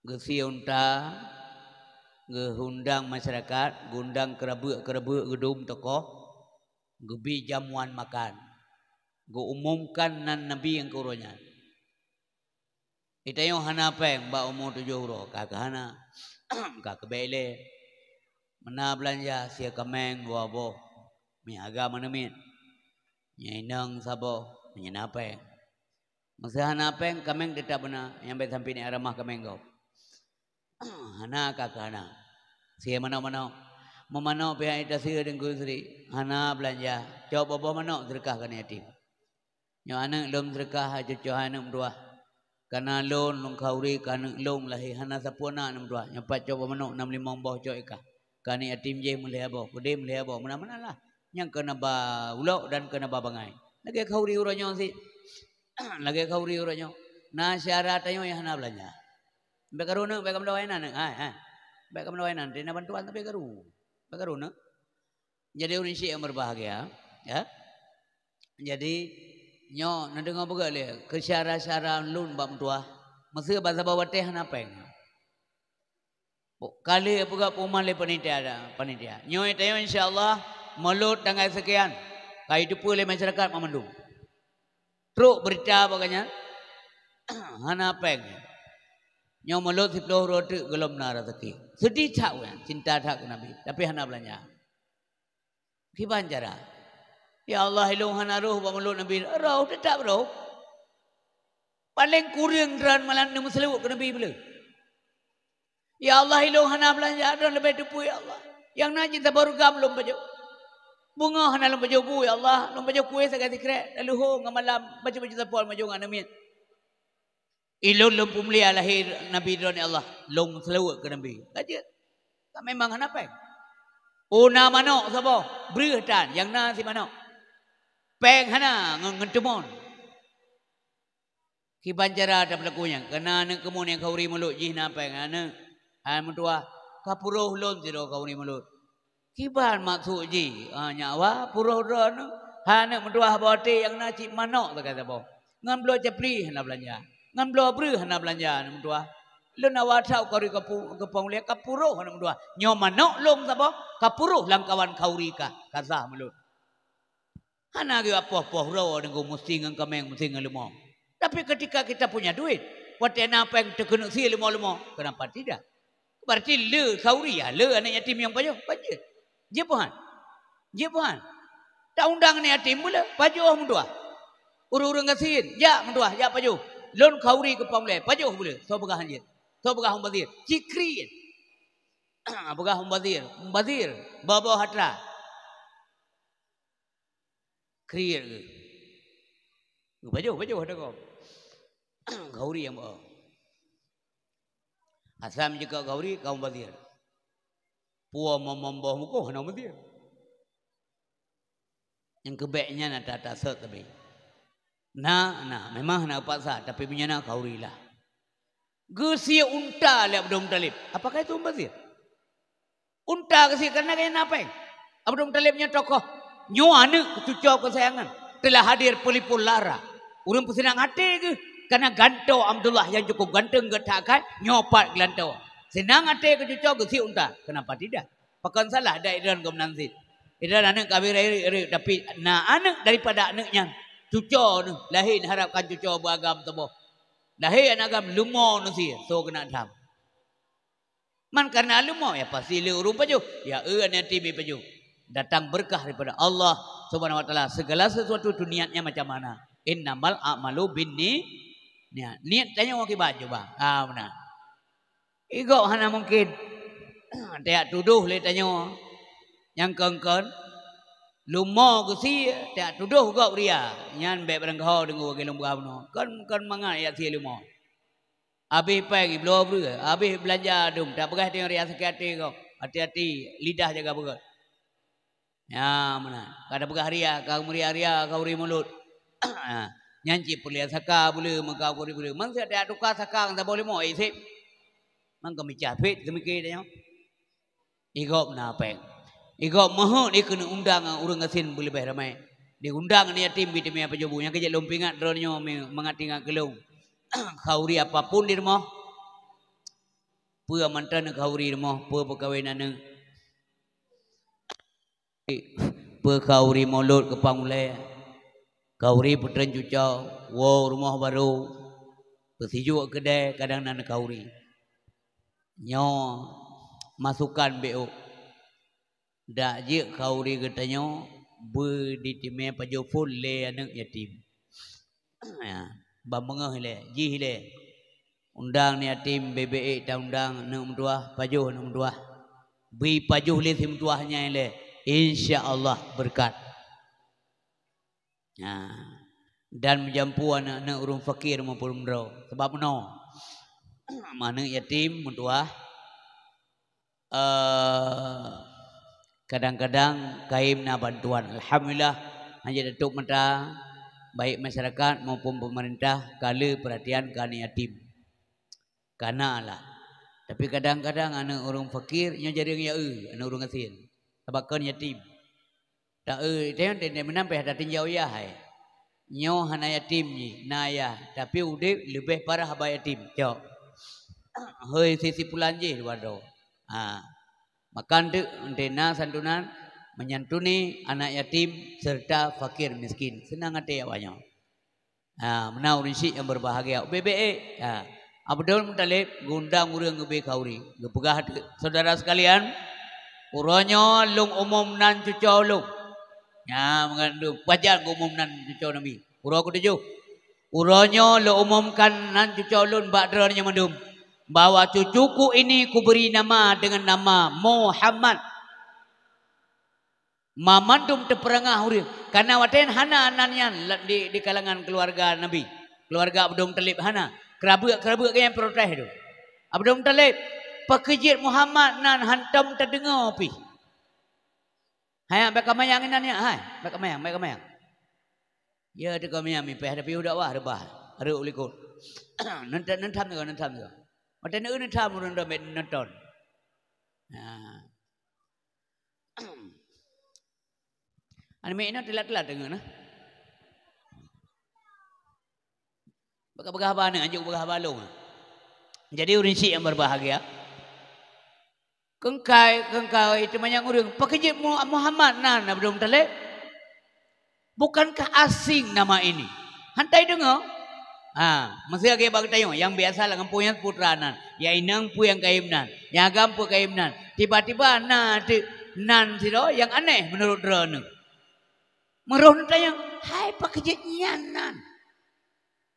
gesi unta gehundang masyarakat gundang kerabu-kerabu gedung tokoh gebi jamuan makan gu umumkan nan nabi yang kurunya Ita yang hana apa yang bawa umur tujuh huruf kak hana kak bele mana belanja sia kemeng gua boh mi agama nemin nyenang sabo nyenapa Masa hana peng kemeng deta bena yang bet sampai ni aramah kemeng kau. Hana kakak hana. Si mana mana. Memanau pihak itu sih ada kusri. Hana belanja. Cao bobo mana terkah kan hati. Yang anak belum terkah aja cao hana berdua. Karena loan lungkauri karena loan lahi hana sapuana enam dua. Yang pat cao mana enam lima bawah cao ikah. Kani atim je mulai abo, kode mulai abo, mana mana lah. Yang kena ba ulok dan kena ba bangai. Lagi kau riuranya sih. lagi kau beri orang nasi na syarat tanya yang hendak belanja. Bekeru ha, ha. nak, bekam doa ini ah, ah. Bekam doa ini nanti, nak bantu anda bekeru, bekeru nak. Jadi orang sih yang berbahagia, ya. Jadi nyo nanti ngapa buka le? Kesyarat syarat lun bapak tua, masih bahasa bawa teh hendak peng. Kali apa puma le panitia ada panitia. Nyo itu insya Allah melut tengah sekian. Kaidupu le masyarakat memandu. Truk berita apa kanya? Hana peng. Nyaw malu si peluh roti gelom nara taki. Sedih tak kanya? Cinta tak ke Nabi. Tapi hana belanya. Kipan cara? Ya Allah ilung hana roh bapak malu Nabi. Roh tetap roh. Paling kurang dan malam ni muslimu ke Nabi pula. Ya Allah ilung hana belanja. dan lebih tepuk ya Allah. Yang najis sabar gam lom pajak bunga dalam baju bu ya Allah dalam baju kuih saya kasih kerek lalu ho dengan malam baju baju tak puan baju dengan amin ilu lu pemulia lahir Nabi Ibrahim ya Allah long selawat ke Nabi saja tak memang kenapa Una oh, mano sapa? Berhutan yang na si mana? Peng hana ngentemon. Ki banjara ada pelakunya. Kena nak kemun yang kau ri mulut jih na peng hana. Hai mentua, kapuruh lon jiro kau ri mulut. Kibar maksud ji. Ah, ha, nyawa puruh roh ni. Ha nak menduah bote yang nak cik manok tu kata apa. Ngan belah cepri hana belanja. Ngan belah beri hana belanja nak menduah. Lu nak watak kari kepung liat kapuruh hana menduah. Nyo manok lom tu apa. Kapuruh lang kawan kauri kah. Kazah melut. Ha nak kira poh-poh roh dengan musti dengan kemeng musti dengan lemah. Tapi ketika kita punya duit. Buat yang apa yang terkena si lemah-lemah. Kenapa tidak? Berarti le kauri ya. Le anak yatim yang banyak. Banyak. Ya puan. Ya puan. Tak undang ni hati mula. Paju orang mendua. Ah. Urung-urung kesin. Ya mendua. Ah. Ya paju. Lon kauri ke leh, Paju orang mula. So begah hanjir. So begah hum bazir. Cikri. begah hum bazir. bazir. Bawa hatra. Kriir ke. Paju, paju hatra kau. Gauri yang bawa. Asam jika gauri, kaum bazir. Puah memombah muka, nama dia. Yang kebaiknya nak tak tak sok tapi. Nak, nak. Memang nak paksa. Tapi punya nak kau rilah. Gesia unta lihat Abdul Muttalib. Apakah itu umpah dia? Unta gesia kerana kaya apa? Abdul Muttalib punya tokoh. Nyuana kecucau kesayangan. Telah hadir pelipu lara. Orang pun senang hati ke? Kerana gantau Abdullah yang cukup ganteng ke tak kan? gantau. Senang ada ke cucu ke si unta. Kenapa tidak? Pakan salah ada idran ke menanzin. Idran anak kabir air, air, Tapi na anak daripada anaknya. Cucu ni. Lahir harapkan cucu beragam tebuh. Lahir anak agam lumau ni si. So kena dham. Man karena lumau Ya pasti lu rupa ju. Ya ia ni timi pa ju. Datang berkah daripada Allah subhanahu wa ta'ala. Segala sesuatu tu niatnya macam mana. Innamal a'malu binni. Niat. tanya wakibat ju bang. Ah benar. Iko hana mungkin. Dia tuduh le tanya. Yang kengkeng, Lumo ke si. Dia tuduh kau beria. Ah. Yang baik barang kau dengar bagi lumbu kau. Kan, kan mangan ayat si lumo. Habis pergi belah beri. Habis belanja adum. Tak pernah tengok ria sakit hati kau. Hati-hati. Lidah jaga pegat. Ya mana. Kada pernah ria. Kau meria ria. Kau beri mulut. Ha. Yang cip pulih saka boleh. Maka kau beri boleh. Mereka tak tukar saka. Tak boleh mau. Eh, มันก็ไม่จ่าเพชรไม่เกี่ยงอีกอบน่าแปลงอีกอบมโหนี่คือหนุ่มดังอุรุงสินบุลเบรมัยดีหนุ่มดังนี่ทีมบีทีมอะไรไปจับบุญยังก็จะลุ่มพิงกันโดนยมมีมังกรทิ้งกันกลุ่มข่าวรีอะไรปุ่นดีร์มอเพื่อมันทันข่าวรีร์มอเพื่อประกาศนั่นเพื่อข่าวรีมอลดกับปังเลยข่าวรีปุ่นจุ๊จ้าวอร์มอบารูปุ่นสิจวกเดะกระดังนั่นข่าวรี nyo masukan BO dak je kau ri katanya be di time eh, pajo full le anak yatim ya ba mengah le ji le undang ni yatim BBE eh, ta undang nak mentua pajo nak mentua bi pajo le tim tuahnya le insyaallah berkat ya dan menjampu anak-anak urung fakir maupun mendro sebab no mana yatim mentua uh, eh, kadang-kadang kaim na bantuan alhamdulillah hanya datuk menta baik masyarakat maupun pemerintah kala perhatian ke anak yatim kana lah tapi kadang-kadang anak orang fakir nya jadi ya e anak orang kasihan sebab kan yatim tak e tengok dia menampai ada tinjau ya hai nyo hana yatim ni na ya tapi udah lebih parah bayatim yatim. Jok. Ah, hei sisi pulang je, wado. Ha. Makan tu dena santunan menyantuni anak yatim serta fakir miskin. Senang hati ya banyak. Ha, urusi yang berbahagia. BBE. Eh? Ha. Abdul Muttalib gundang yang lebih kauri. Gepegah saudara sekalian. Uronyo lung umum nan cucu lung. Ya ha, mengandu pajar umum nan cucu nabi. Uro ku tujuh. Uronyo lu umumkan nan cucu lun badrarnya mendum bahwa cucuku ini kuberi nama dengan nama Muhammad. Mamandum terperangah urin. Karena waten hana nanyan di, di kalangan keluarga Nabi. Keluarga Abdum Talib hana. Kerabu-kerabu ke yang protes tu. Abdum Talib. Pekejit Muhammad nan hantam terdengar pi. Hayang baik kemayang ini nanyan. Hai. Baik kemayang. Baik kemayang. Ya, tu kemayang. Mipah. Tapi udah wah. Rebah. Ada ulikut. Nantam juga. Nantam juga. Mungkin ini tak mungkin dah main nonton. Ha. Ani main nonton lah Bagaimana Jadi orang si yang berbahagia. Kengkai, kengkai itu banyak orang. Pekerja Muhammad nana belum Bukankah asing nama ini? Hantai dengar. Ha, masa kaya bagi tayo, yang biasa lah kampung yang putra nan. Yang inang pu yang kaya nan. Yang agam pu kaya nan. Tiba-tiba na, ti, nan si yang aneh menurut drone. ni. Meruh ni tayo, hai pekerja nyan nan.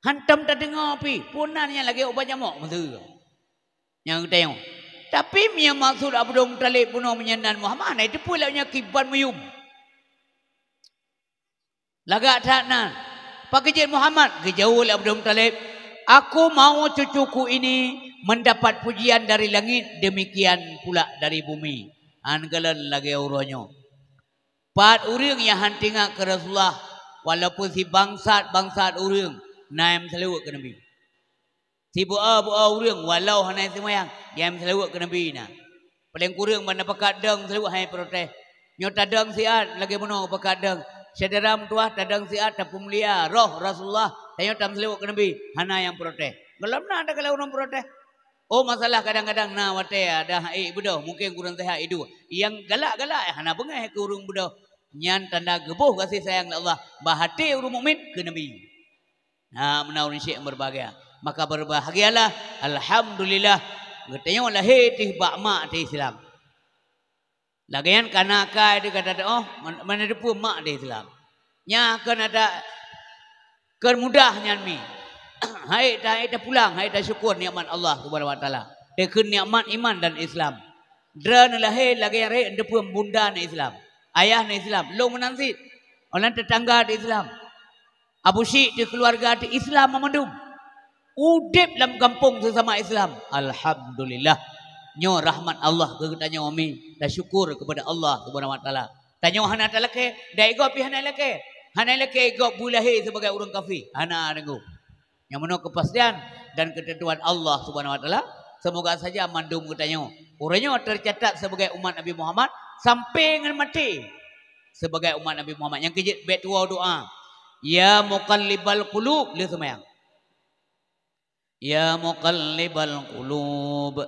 Hantam tak dengar pi, pun yang lagi obat jamuk masa tu. Yang kata tapi mia maksud Abdul Talib punah menyenan Muhammad, nah, itu pula punya kibban muyum. Lagak tak nan, Pakcik Muhammad kejauh lah Abdul Muttalib. Aku mahu cucuku ini mendapat pujian dari langit demikian pula dari bumi. Angalan lagi urunya. Pat urung yang hantinga ke Rasulullah walaupun si bangsat bangsat urung naim selawat ke Nabi. Si bua bua urung walau hanai semayang yang selawat ke Nabi na. Paling kurang mana pekat deng selawat hai protes. Nyota deng siat lagi menung pekat deng. Syedera mentua, dadang siat, dapu pemulia roh Rasulullah. Tanya tam seliwak ke Nabi. Hana yang protes. Kalau mana ada kalau orang protes. Oh masalah kadang-kadang na wate ada hai budoh mungkin kurang sehat itu. Yang galak-galak eh, hana bengah eh, ke urung budoh. Nyan tanda geboh kasih sayang Allah. Bahati urung mukmin ke Nabi. Ha menaun syek berbahagia. Maka berbahagialah alhamdulillah. Ngetanya lahir tih bakmak di Islam. Lagian kanak-kanak dia kata, ada oh mana dia pun mak dia Islam. Nya kan ada kemudah kan nyan mi. hai dah hai dah pulang, hai dah syukur nikmat Allah Subhanahu Wa Taala. Dia nikmat iman dan Islam. Dra na lahe lagi yang rehat, dia bunda ni Islam. Ayah ni Islam. Lu menansi. Orang tetangga di Islam. Abu Syik di keluarga di Islam memandu. Udip dalam kampung sesama Islam. Alhamdulillah nyo rahmat Allah ke tanya umi dan syukur kepada Allah kepada taala tanya hana ke? dai go pi hana leke hana leke go bulahi sebagai urang kafi hana nunggu yang mana kepastian dan ketentuan Allah subhanahu wa taala semoga saja mandum ketanyo urangnya tercatat sebagai umat Nabi Muhammad sampai dengan mati sebagai umat Nabi Muhammad yang kejit bet dua doa ya muqallibal qulub lihat semayang ya muqallibal qulub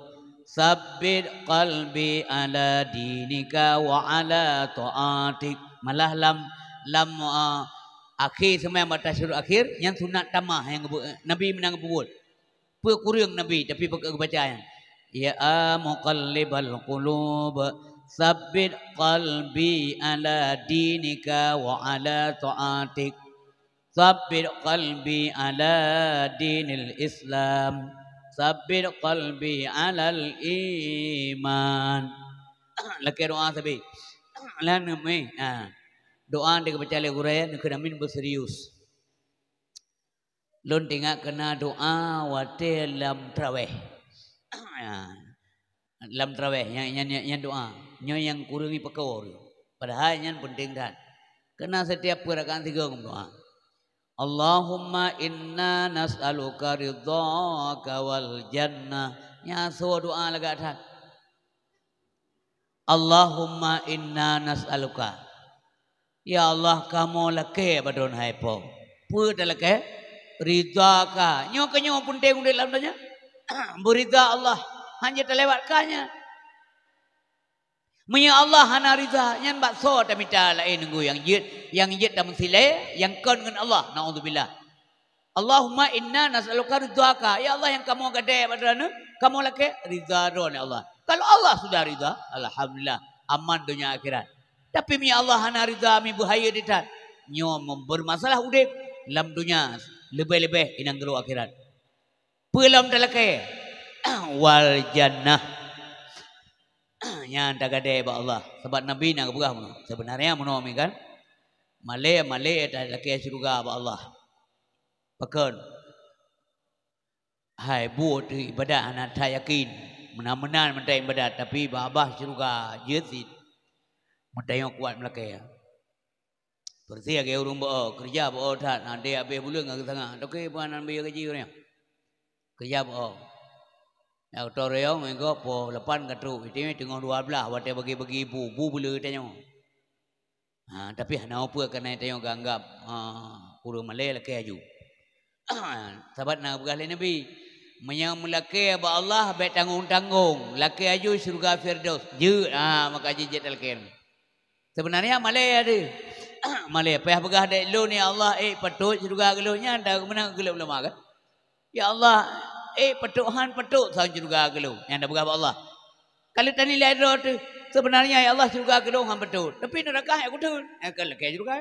Sabit qalbi ala dinika wa ala ta'atik. Malah lam lam uh, akhir semua yang batas syuruh akhir yang sunat tamah yang Nabi menang bubul. Apa kurang Nabi tapi Kebaca yang. Ya Al qulub sabit qalbi ala dinika wa ala ta'atik. Sabit qalbi ala dinil Islam sabbir qalbi alal iman lakai doa sabi lan me ha. doa ni kebaca le gurai ne kena min berserius lon tinga kena doa wate lam traweh ha. lam traweh yang yang doa, yang yang kurungi pekawur padahal yang penting dan kena setiap gerakan tiga kum doa Allahumma inna nas'aluka ridhaka wal jannah. Ya so doa lagi ada. Allahumma inna nas'aluka. Ya Allah kamu lake badon hai po. Pu ta lake ridhaka. Nyo kenyo pun tengung dalam dunia. Berita Allah hanya terlewatkannya. Munya Allah hana rizah yang bak so ta mita lain nunggu yang jid yang jid ta mensile yang kon dengan Allah naudzubillah. Allahumma inna nas'aluka ridhaka. Ya Allah yang kamu gede pada ne, kamu lake riza ro ni Allah. Kalau Allah sudah riza, alhamdulillah aman dunia akhirat. Tapi mi Allah hana rizah mi buhaya ditan. Nyo bermasalah udep dalam dunia lebih-lebih inang geru akhirat. Pulam dalake wal jannah yang tak ada ba Allah sebab nabi nak berah mun sebenarnya mun ni kan male male ada lelaki syurga ba Allah pakon hai buat ibadah anak tak yakin menamenan mentai ibadah tapi babah syurga jezit mentai yang kuat melaka ya Berarti agak urung bo oh, kerja bo oh, nanti habis bulan ngaku sangat. Okey puan nak bayar gaji urang. Kerja bo Ya, kata reyong, minggu apa, lepan kata, kita ni tengah dua belah, buat dia bagi-bagi ibu, bu bula kita ni. Ha, tapi nak apa kena kata ni, kata anggap, ha, kura malay lelaki aju. Sahabat nak berkali Nabi, menyang lelaki abang Allah, baik tanggung-tanggung, lelaki aju surga firdaus, je, ha, maka je jat lelaki Sebenarnya malay ada. malay, payah pegah dek lu ni Allah, eh, patut surga gelunya, dah menang gelap lemah kan. Ya Allah, eh petuhan petuk sang juga gelo yang dah bergabung Allah. Kalau tani lahir tu sebenarnya ya Allah juga gelo hang petuk. Tapi neraka aku tu, yang kalau kaya juga.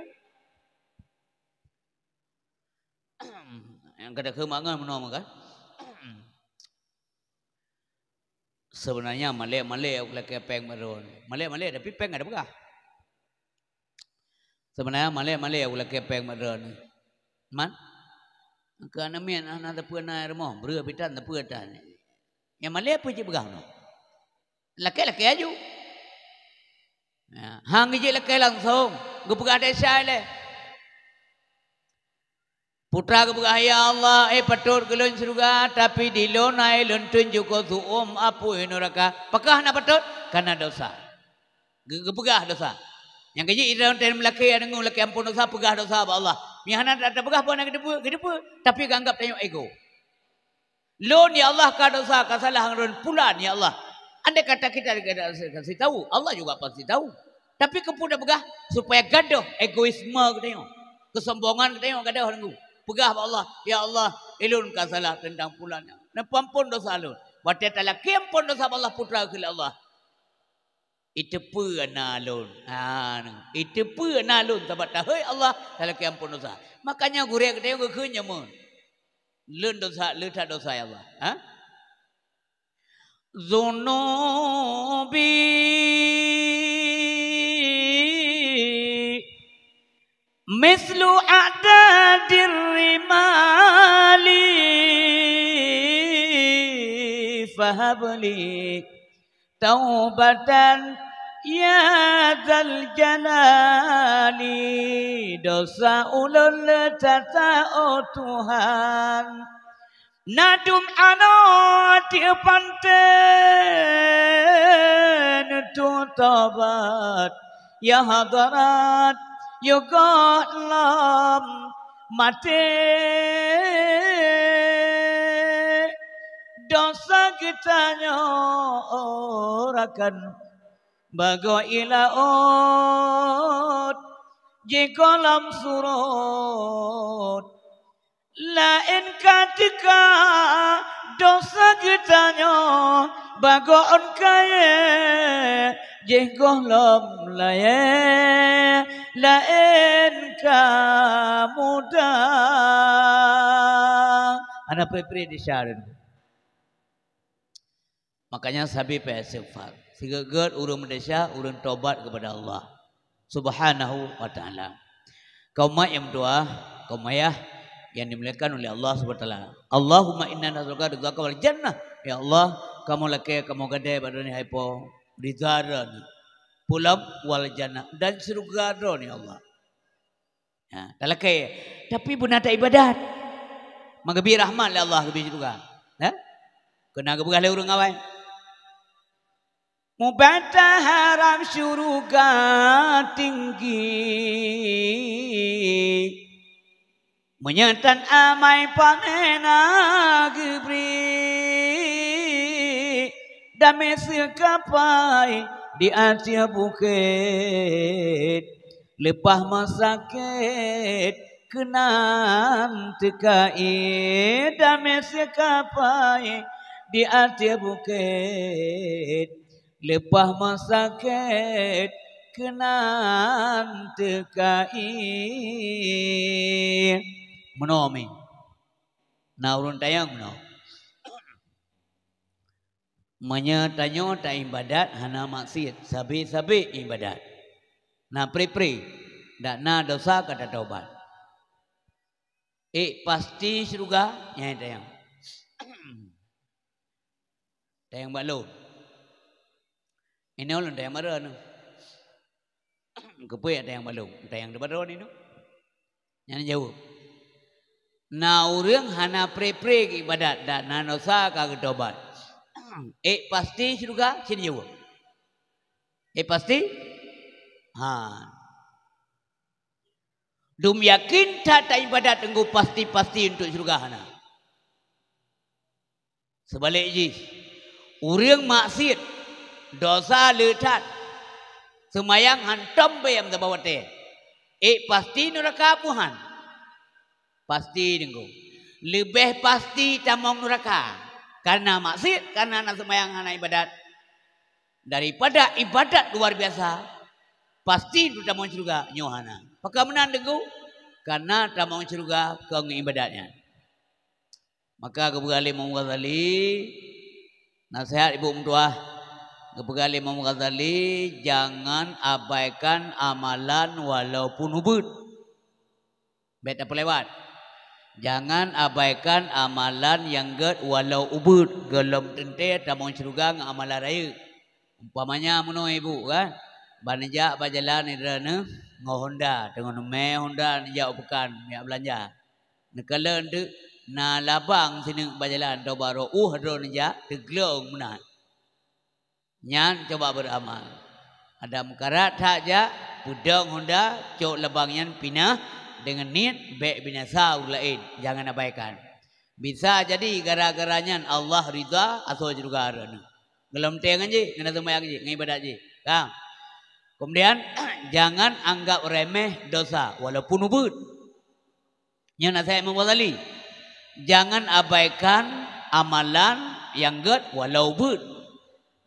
Yang kata kemangan menolong kan? Sebenarnya malay malay aku lagi peng meron. Malay malay tapi peng ada buka. Sebenarnya malay malay aku lagi peng meron. Mana? ကာနမေနာနာသပွနာရမောဘရပိတန်သပွတန်ညမလေးပွကြည့်ပကနလကဲလကဲယူဟာငကြီးလကဲလန်သုံးဂပကတဲဆိုင်လေပုတရာကပကဟယာအလ္လာဟ်အေပတောကလွန်စရူဂါတပိဒီလောနိုင်လွန်တွင်ဂျုကောသူအုံအပွေနရကပကဟနာပတောကနဒဆာဂပကဟဒဆာညငကြီးအီရန်တဲမလကဲရငုံလကဲမ်ပွနဆာပကဟဒဆာဘအလ္လာဟ် Mihana tak terberah pun nak kedepa, kedepa. Tapi anggap tanya ego. Lon ya Allah kadosa kasalah hangrun pulan ya Allah. Anda kata kita ada kasih tahu. Allah juga pasti tahu. Tapi kepu dah pegah supaya gaduh egoisme kita tengok. Kesombongan kita tengok gaduh dengan Pegah pada Allah. Ya Allah, ilun kasalah tendang pulan. Nampun pun dosa lu. Buat dia telah pun dosa Allah putra ke Allah itepu analun han itepu nalun, tabat dah hey Allah tak lagi pun dosa makanya aku dia ke ke nyam lun dosa lutha dosa ya Allah ha zunubi mislu adadir rimali fahabli taubatan يا ذا الجلال دوسا أولول تتا أوتوهان نادم أنو تيبانتين توتوبات يا حضرات يقول لهم mati dosa kita nyorakan oh, Baga ila ut Jika surut Lain ketika Dosa kita Baga un kaya Jika lam laya Lain ka muda Anak pepere di syarun Makanya sabi pesifat segegat urang Malaysia urang tobat kepada Allah subhanahu wa taala kau mak yang berdoa kau ayah yang dimuliakan oleh Allah subhanahu wa taala Allahumma inna nas'aluka ridhaka wal jannah ya Allah kamu lake kamu gede badani haipo ridhara ni pulam wal jannah dan surga ro ni Allah ya tak lake tapi bunda ada ibadat Mengebir rahmat ya? lah Allah lebih juga. Ha? Kena kebukah lah urung awal. Mubata haram syurga tinggi Menyertan amai panena gebri Damai sekapai di atia bukit Lepas masakit kenan tekai Damai sekapai di atia bukit lepas masa ket kenan tekai menomi na urun tayang no menya tanyo ta ibadat hana maksiat sabi-sabi ibadat na pri-pri dak na dosa kada tobat. eh pasti syurga nya tayang tayang balut ini orang yang marah anu. Kepoi ada yang malu, ada yang dapat orang ini. Jangan jauh. Na orang hana pre pre ibadat dan na nosa kag tobat. Eh pasti juga sini jauh. Eh pasti. Ha. Dum yakin tak tak ibadat tunggu pasti pasti untuk syurga hana. Sebaliknya, orang maksiat dosa lecat semayang hantam bayam terbawate eh pasti nuraka puhan pasti dengku lebih pasti tamong nuraka, karena maksiat karena nak semayang anak ibadat daripada ibadat luar biasa pasti tu tamong juga nyohana pakai mana dengku karena tamong juga kau ibadatnya maka kebukali mau ghazali nasihat ibu mertua kepada Imam Ghazali, jangan abaikan amalan walaupun ubud, Baik apa lewat. Jangan abaikan amalan yang get walau ubud. Gelom tentir, tamang cerugang amalan raya. Umpamanya, mana ibu kan? Banja bajalan ni rana ngohonda dengan nume honda ni jauh bukan ya belanja. Nekalan tu na labang sini bajalan do baru uh ron ja teglong munah. Nyan coba beramal. Ada mukara tak ja, budang honda, cok lebang yang pinah dengan niat baik binasa ulain. Jangan abaikan. Bisa jadi gara-garanya Allah ridha atau juga arana. Gelam tengan je, kena sembahyang je, pada je. Kang. Kemudian jangan anggap remeh dosa walaupun ubud. Yang nasihat Imam Ghazali. Jangan abaikan amalan yang gad walaupun.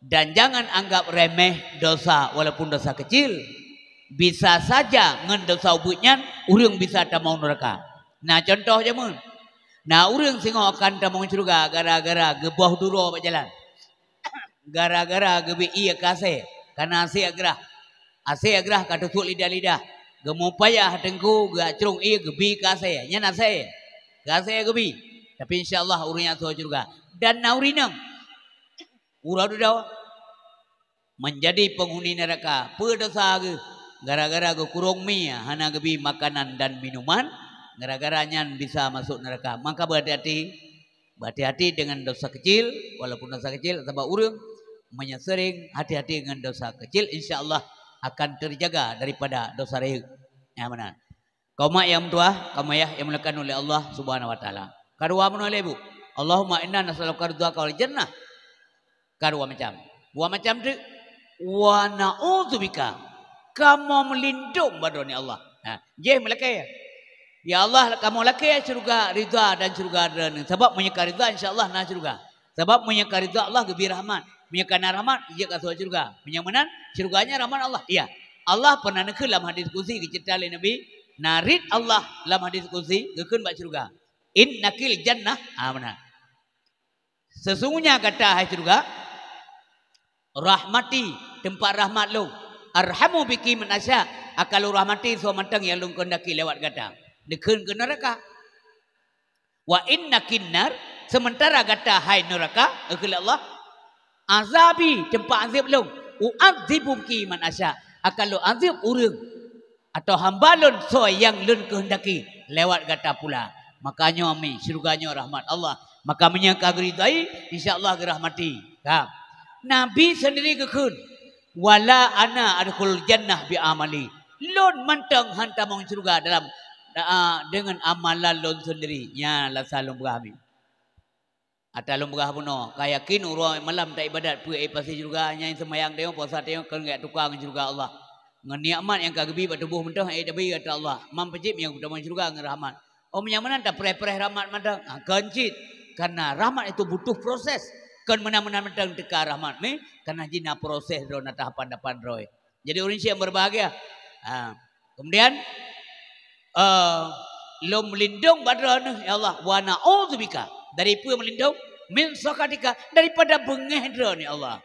Dan jangan anggap remeh dosa walaupun dosa kecil. Bisa saja ngan dosa ubutnya urang bisa tamau neraka. Nah contoh je mun. Nah urang singo akan tamau surga gara-gara gebuah duro ba jalan. Gara-gara gebi iya kase karena ase agrah. Ase agrah katutuk lidah-lidah. Gemu payah tengku ga curung iya gebi kase nya nase. Kase gebi. Tapi insyaallah urang yang tu surga. Dan naurinang Ura tu jawab. Menjadi penghuni neraka. Pertasa aku. Gara-gara aku kurung mi. Ah, hana kebi makanan dan minuman. Gara-gara nyan bisa masuk neraka. Maka berhati-hati. Berhati-hati dengan dosa kecil. Walaupun dosa kecil. Sebab urung. Menyesering. Hati-hati dengan dosa kecil. InsyaAllah akan terjaga daripada dosa raya. Ya mana? Kau mak yang tua, kau mak yang melakukan oleh Allah Subhanahu Wa Taala. Kau dua mana lebu? Allahumma inna nasallu karudha kau jannah. Karua macam. Buat macam tu. Wa na'udzubika. Kamu melindung pada ni Allah. Ha. Jeh melakai ya? ya. Allah kamu lelaki ya syurga rida dan syurga dan sebab menyekar rida insyaallah nah syurga. Sebab menyekar rida Allah gembira rahmat. Menyekar nah rahmat ia ke syurga. Menyamanan syurganya rahmat Allah. Ya Allah pernah nak dalam hadis qudsi ke cerita oleh Nabi Narit Allah dalam hadis qudsi gekun bak In nakil jannah. Ah Sesungguhnya kata hai syurga, rahmati tempat rahmat lu arhamu biki manasya akalu rahmati so mateng yang lu kendaki lewat gata dekun ke neraka wa inna kinnar sementara gata hai neraka akal Allah azabi tempat azab lu uadzibu ki manasya akalu azab urang atau hambalun so yang lu kendaki lewat gata pula makanya ami syurganya rahmat Allah maka menyangka geridai insyaallah gerah mati kan ha? Nabi sendiri kekun. Wala ana adkhul jannah bi amali. Lon mantang hanta mong surga dalam ah, dengan amalan lon sendiri. Ya la salum berahmi. Ata lon berah puno. Kaya kin urang malam tak ibadat pu ai pasti surga nya semayang dengo puasa tengok kan gak tukang surga Allah. Ngan nikmat yang kagebi pada buh mentah ai tabi kata Allah. Mam pejib yang utama surga ngan rahmat. Om nyamanan tak pereh-pereh rahmat mantang. Ha, kencit karena rahmat itu butuh proses kan mana-mana mentang dekat rahmat ni kerana jina proses dia nak tahapan depan roy jadi orang yang berbahagia ha. kemudian uh, eh, lo melindung badra ni ya Allah wa na'udzubika dari pu yang melindung min sakatika daripada bengeh dia ni ya Allah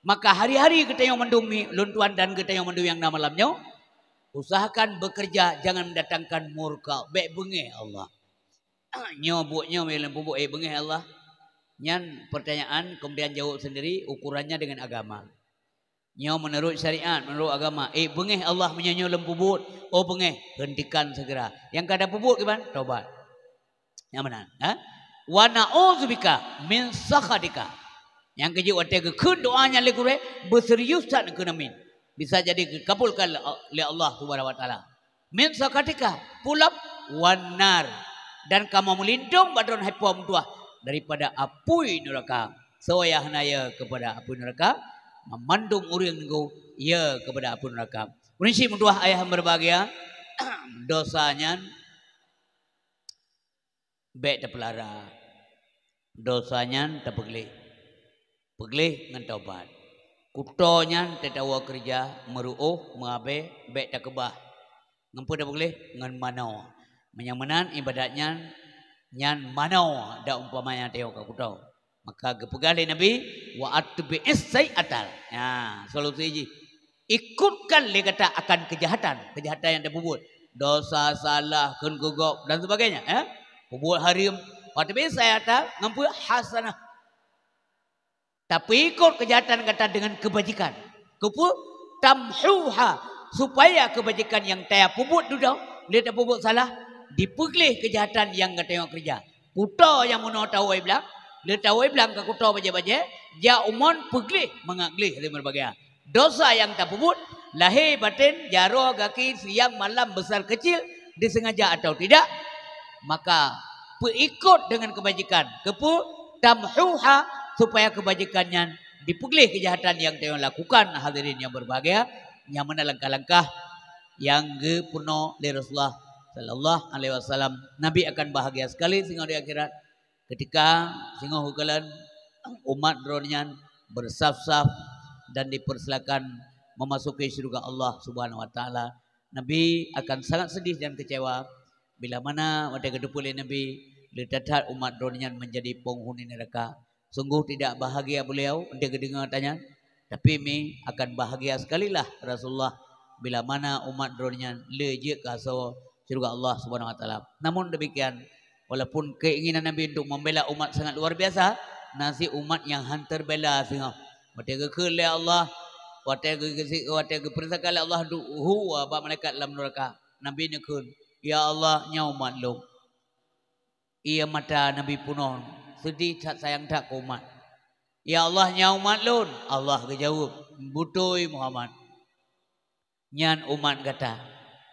maka hari-hari kita yang mendumi luntuan dan kita yang mendumi yang malamnya usahakan bekerja jangan mendatangkan murka baik bengeh ya Allah nyobuknya melempuk eh bengeh ya Allah Nyan pertanyaan kemudian jawab sendiri ukurannya dengan agama. Nyo menurut syariat, menurut agama. Eh, bengeh Allah menyanyi lempubut. Oh, bengeh Hentikan segera. Yang kada pubut gimana? Taubat. Yang mana? Ha? Wa na'udzubika min sakhatika. Yang kecil waktu itu, ke doanya oleh kure, berseriusan ke namin. Bisa jadi kapulkan oleh Allah SWT. Min sakatika Pulap wanar. Dan kamu melindung badan haipuam tuah daripada apui neraka. So ayah naya kepada apui neraka. Memandung urin ku ya kepada apui neraka. Unisi mudah ayah berbahagia. Dosanya. Baik pelara, Dosanya tak terpegli. Pegli dengan taubat. Kutanya Kutonya tahu kerja. Meru'uh, mengabe, baik kebah, Ngempu dah pegli dengan mana, Menyamanan ibadatnya nyan manau umpama yang teo ka kutau maka kepegali nabi wa atbi isai atal ya solusi ji ikutkan dia kata akan kejahatan kejahatan yang dia buat dosa salah kun gugup dan sebagainya ya buat harim waktu biasa atal ngampu hasanah tapi ikut kejahatan kata dengan kebajikan kupu tamhuha supaya kebajikan yang tayar pubut duda dia tak pubut salah dipulih kejahatan yang kita tengok kerja. Kuto yang mana tahu orang bilang, dia tahu orang bilang ke kuta baca-baca, dia umum pulih mengaklih dari berbagai Dosa yang tak pebut, lahir batin, jaruh, kaki, siang, malam, besar, kecil, disengaja atau tidak, maka berikut dengan kebajikan. Kepu, tamhuha, supaya kebajikannya dipulih kejahatan yang kita lakukan hadirin yang berbahagia yang mana langkah-langkah yang gepurno oleh Rasulullah sallallahu alaihi wasallam nabi akan bahagia sekali singa di akhirat ketika singa hukalan umat dronyan bersaf-saf dan dipersilakan memasuki syurga Allah subhanahu wa taala nabi akan sangat sedih dan kecewa bila mana wadah kedepulih Nabi Lidatat umat dronian menjadi penghuni neraka Sungguh tidak bahagia beliau Dia kedengar tanya Tapi mi akan bahagia sekali lah Rasulullah Bila mana umat dronian lejik kaso syurga Allah Subhanahu wa taala. Namun demikian, walaupun keinginan Nabi untuk membela umat sangat luar biasa, nasi umat yang hantar bela singa. Mereka kele Allah, mereka kese, mereka perintahkan Allah untuk huwa bab malaikat dalam neraka. Nabi ni kun, ya Allah nyau maklum. Ia mata Nabi punon, sedih tak sayang tak ke umat. Ya Allah nyau maklum. Allah kejawab, butoi Muhammad. Nyan umat kata,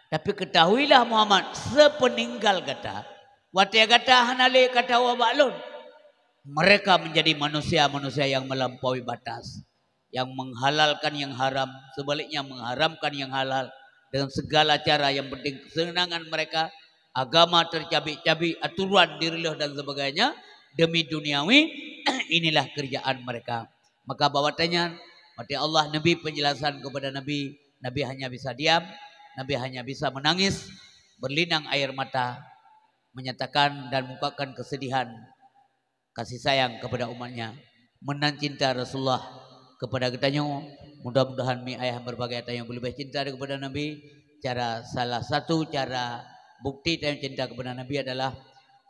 tapi ketahuilah Muhammad sepeninggal kata. Wati kata hanale kata wabalun. Mereka menjadi manusia-manusia yang melampaui batas. Yang menghalalkan yang haram. Sebaliknya mengharamkan yang halal. Dengan segala cara yang penting kesenangan mereka. Agama tercabik-cabik. Aturan dirilah dan sebagainya. Demi duniawi. Inilah kerjaan mereka. Maka bawa tanya. Mati Allah Nabi penjelasan kepada Nabi. Nabi hanya bisa diam. Nabi hanya bisa menangis, berlinang air mata, menyatakan dan mengungkapkan kesedihan, kasih sayang kepada umatnya, cinta Rasulullah kepada kita ketanya, mudah-mudahan mi ayah berbagai tanya yang lebih cinta kepada Nabi, cara salah satu cara bukti tanya cinta kepada Nabi adalah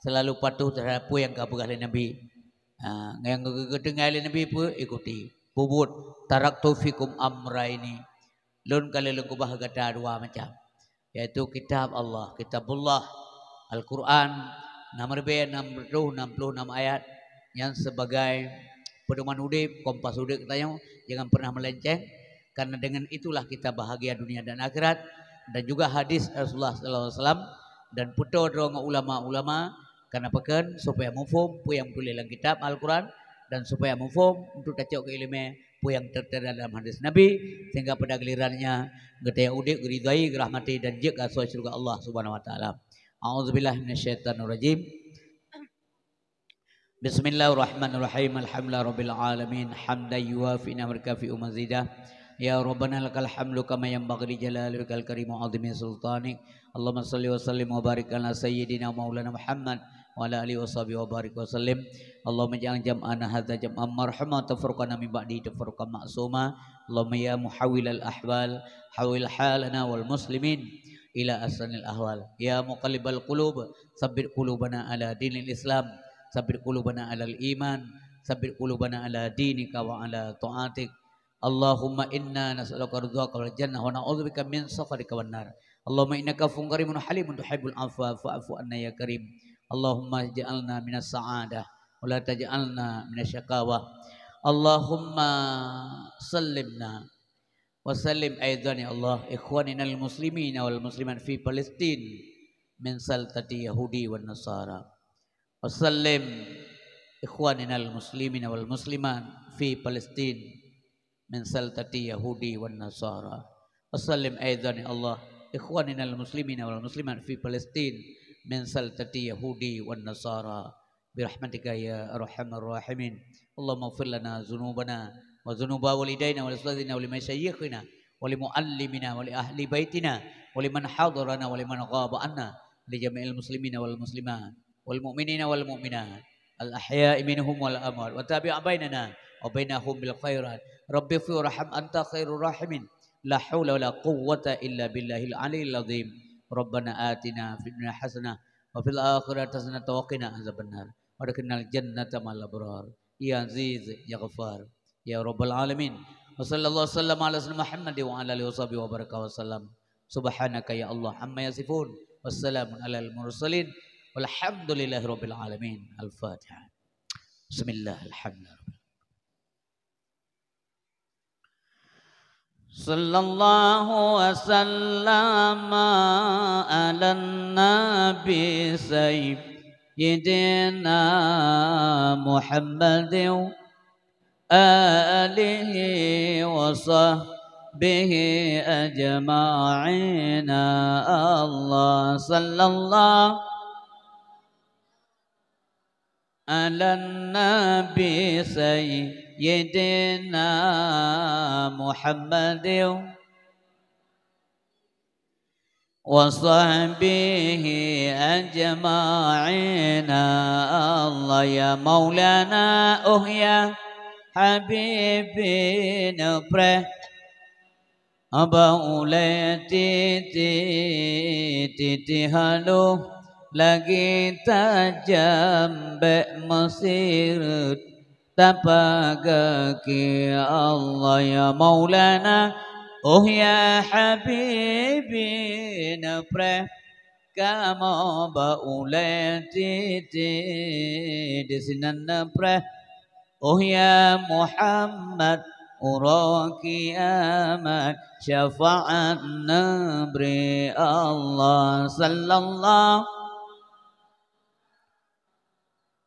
selalu patuh terhadap apa yang kau bukalah Nabi. Ha, yang kau dengar Nabi pun ikuti. Bubut, tarak taufikum amra ini. Lun kali lun kubah kata dua macam. yaitu kitab Allah. Kitabullah. Al-Quran. Nomor B, 60, 66 ayat. Yang sebagai pedoman hudib, kompas hudib kita tanya. Jangan pernah melenceng. Karena dengan itulah kita bahagia dunia dan akhirat. Dan juga hadis Rasulullah SAW. Dan putar dengan ulama-ulama. Karena pekan supaya mufum. Puyang tulis dalam kitab Al-Quran. Dan supaya mufum untuk tajuk ke ilmu apa yang tertera dalam hadis Nabi sehingga pada gelirannya kata yang udik geridai gerahmati dan jika suai syurga Allah subhanahu wa ta'ala A'udzubillah minasyaitanirrajim Bismillahirrahmanirrahim Alhamdulillahirrahmanirrahim Hamdan yuafi namarka fi umazidah Ya Rabbana lakal hamlu kama yang bagri jalali wikal karimu azimin sultani Allahumma salli wa sallim wa barikana sayyidina maulana Muhammad wa ala alihi washabi wa barik wasallim Allahumma ja'al jam'ana hadza jam'an marhamah tafarqana min ba'di tafarqan ma'suma Allahumma ya muhawwilal ahwal hawil halana wal muslimin ila asanil ahwal ya muqallibal qulub sabbit qulubana ala dinil islam sabbit qulubana ala al iman sabbit qulubana ala dinika wa ala ta'atik Allahumma inna nas'aluka ridhaka wal jannah wa na'udzubika min safarika wan nar Allahumma innaka fungarimun halimun tuhibbul afwa fa'fu anna ya karim Allahumma ja'alna minas sa'adah wa la taj'alna minasy syaqawah. Allahumma sallimna wa sallim aidan ya Allah ikhwanina al-muslimina wal musliman fi Palestin min saltati Yahudi wan Nasara. Wa sallim ikhwanina al-muslimina wal musliman fi Palestin min saltati Yahudi wan Nasara. Wa sallim aidan ya Allah ikhwanina al-muslimina wal musliman fi Palestin من سلطة يهودي والنصارى برحمتك يا أرحم الراحمين اللهم اغفر لنا ذنوبنا وذنوب والدينا ولأساتذتنا ولمشايخنا ولمؤلمنا ولأهل بيتنا ولمن حضرنا ولمن غاب عنا لجميع المسلمين والمسلمات والمؤمنين والمؤمنات الأحياء منهم والأموات وتابع بيننا وبينهم بالخيرات رب في رحم أنت خير الراحمين لا حول ولا قوة إلا بالله العلي العظيم ربنا آتنا في الدنيا حسنة وفي الآخرة حسنة وقنا عذاب النار وادخلنا الجنة مع الأبرار يا عزيز يا غفار يا رب العالمين وصلى الله وسلم على سيدنا محمد وعلى آله وصحبه وبارك وسلم سبحانك يا الله عما يصفون والسلام على المرسلين والحمد لله رب العالمين الفاتحة بسم الله الحمد لله صلى الله وسلم على النبي سيدنا محمد آله وصحبه أجمعين الله صلى الله على النبي سيدنا سيدنا محمد وصحبه أجمعين الله يا مولانا أه يا حبيبي نبره Abaule تي تي تي هلو لقيت جنب masirut تباكك الله يا مولانا اوه oh يا حبيبي نبره كما بأولادي دسنا نبره اوه oh يا محمد أراكي أمان شفاعة نبري الله صلى الله عليه وسلم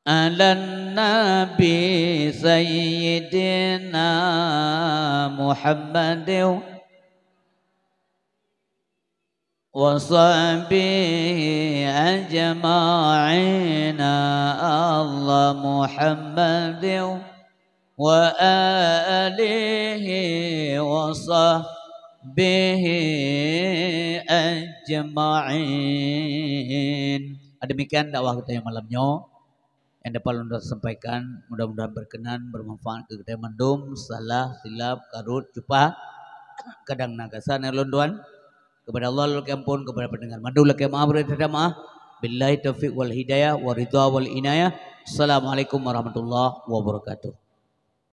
على النبي سيدنا محمد وصحبه أجمعين الله محمد وآله وصحبه أجمعين Demikian dakwah kita yang malamnya. yang dapat anda sampaikan mudah-mudahan berkenan bermanfaat ke kedai mandum salah silap karut cupa kadang nagasa ni londuan kepada Allah lelaki ampun kepada pendengar mandu lelaki maaf berita dama. billahi taufiq wal hidayah wa ridha wal inayah assalamualaikum warahmatullahi wabarakatuh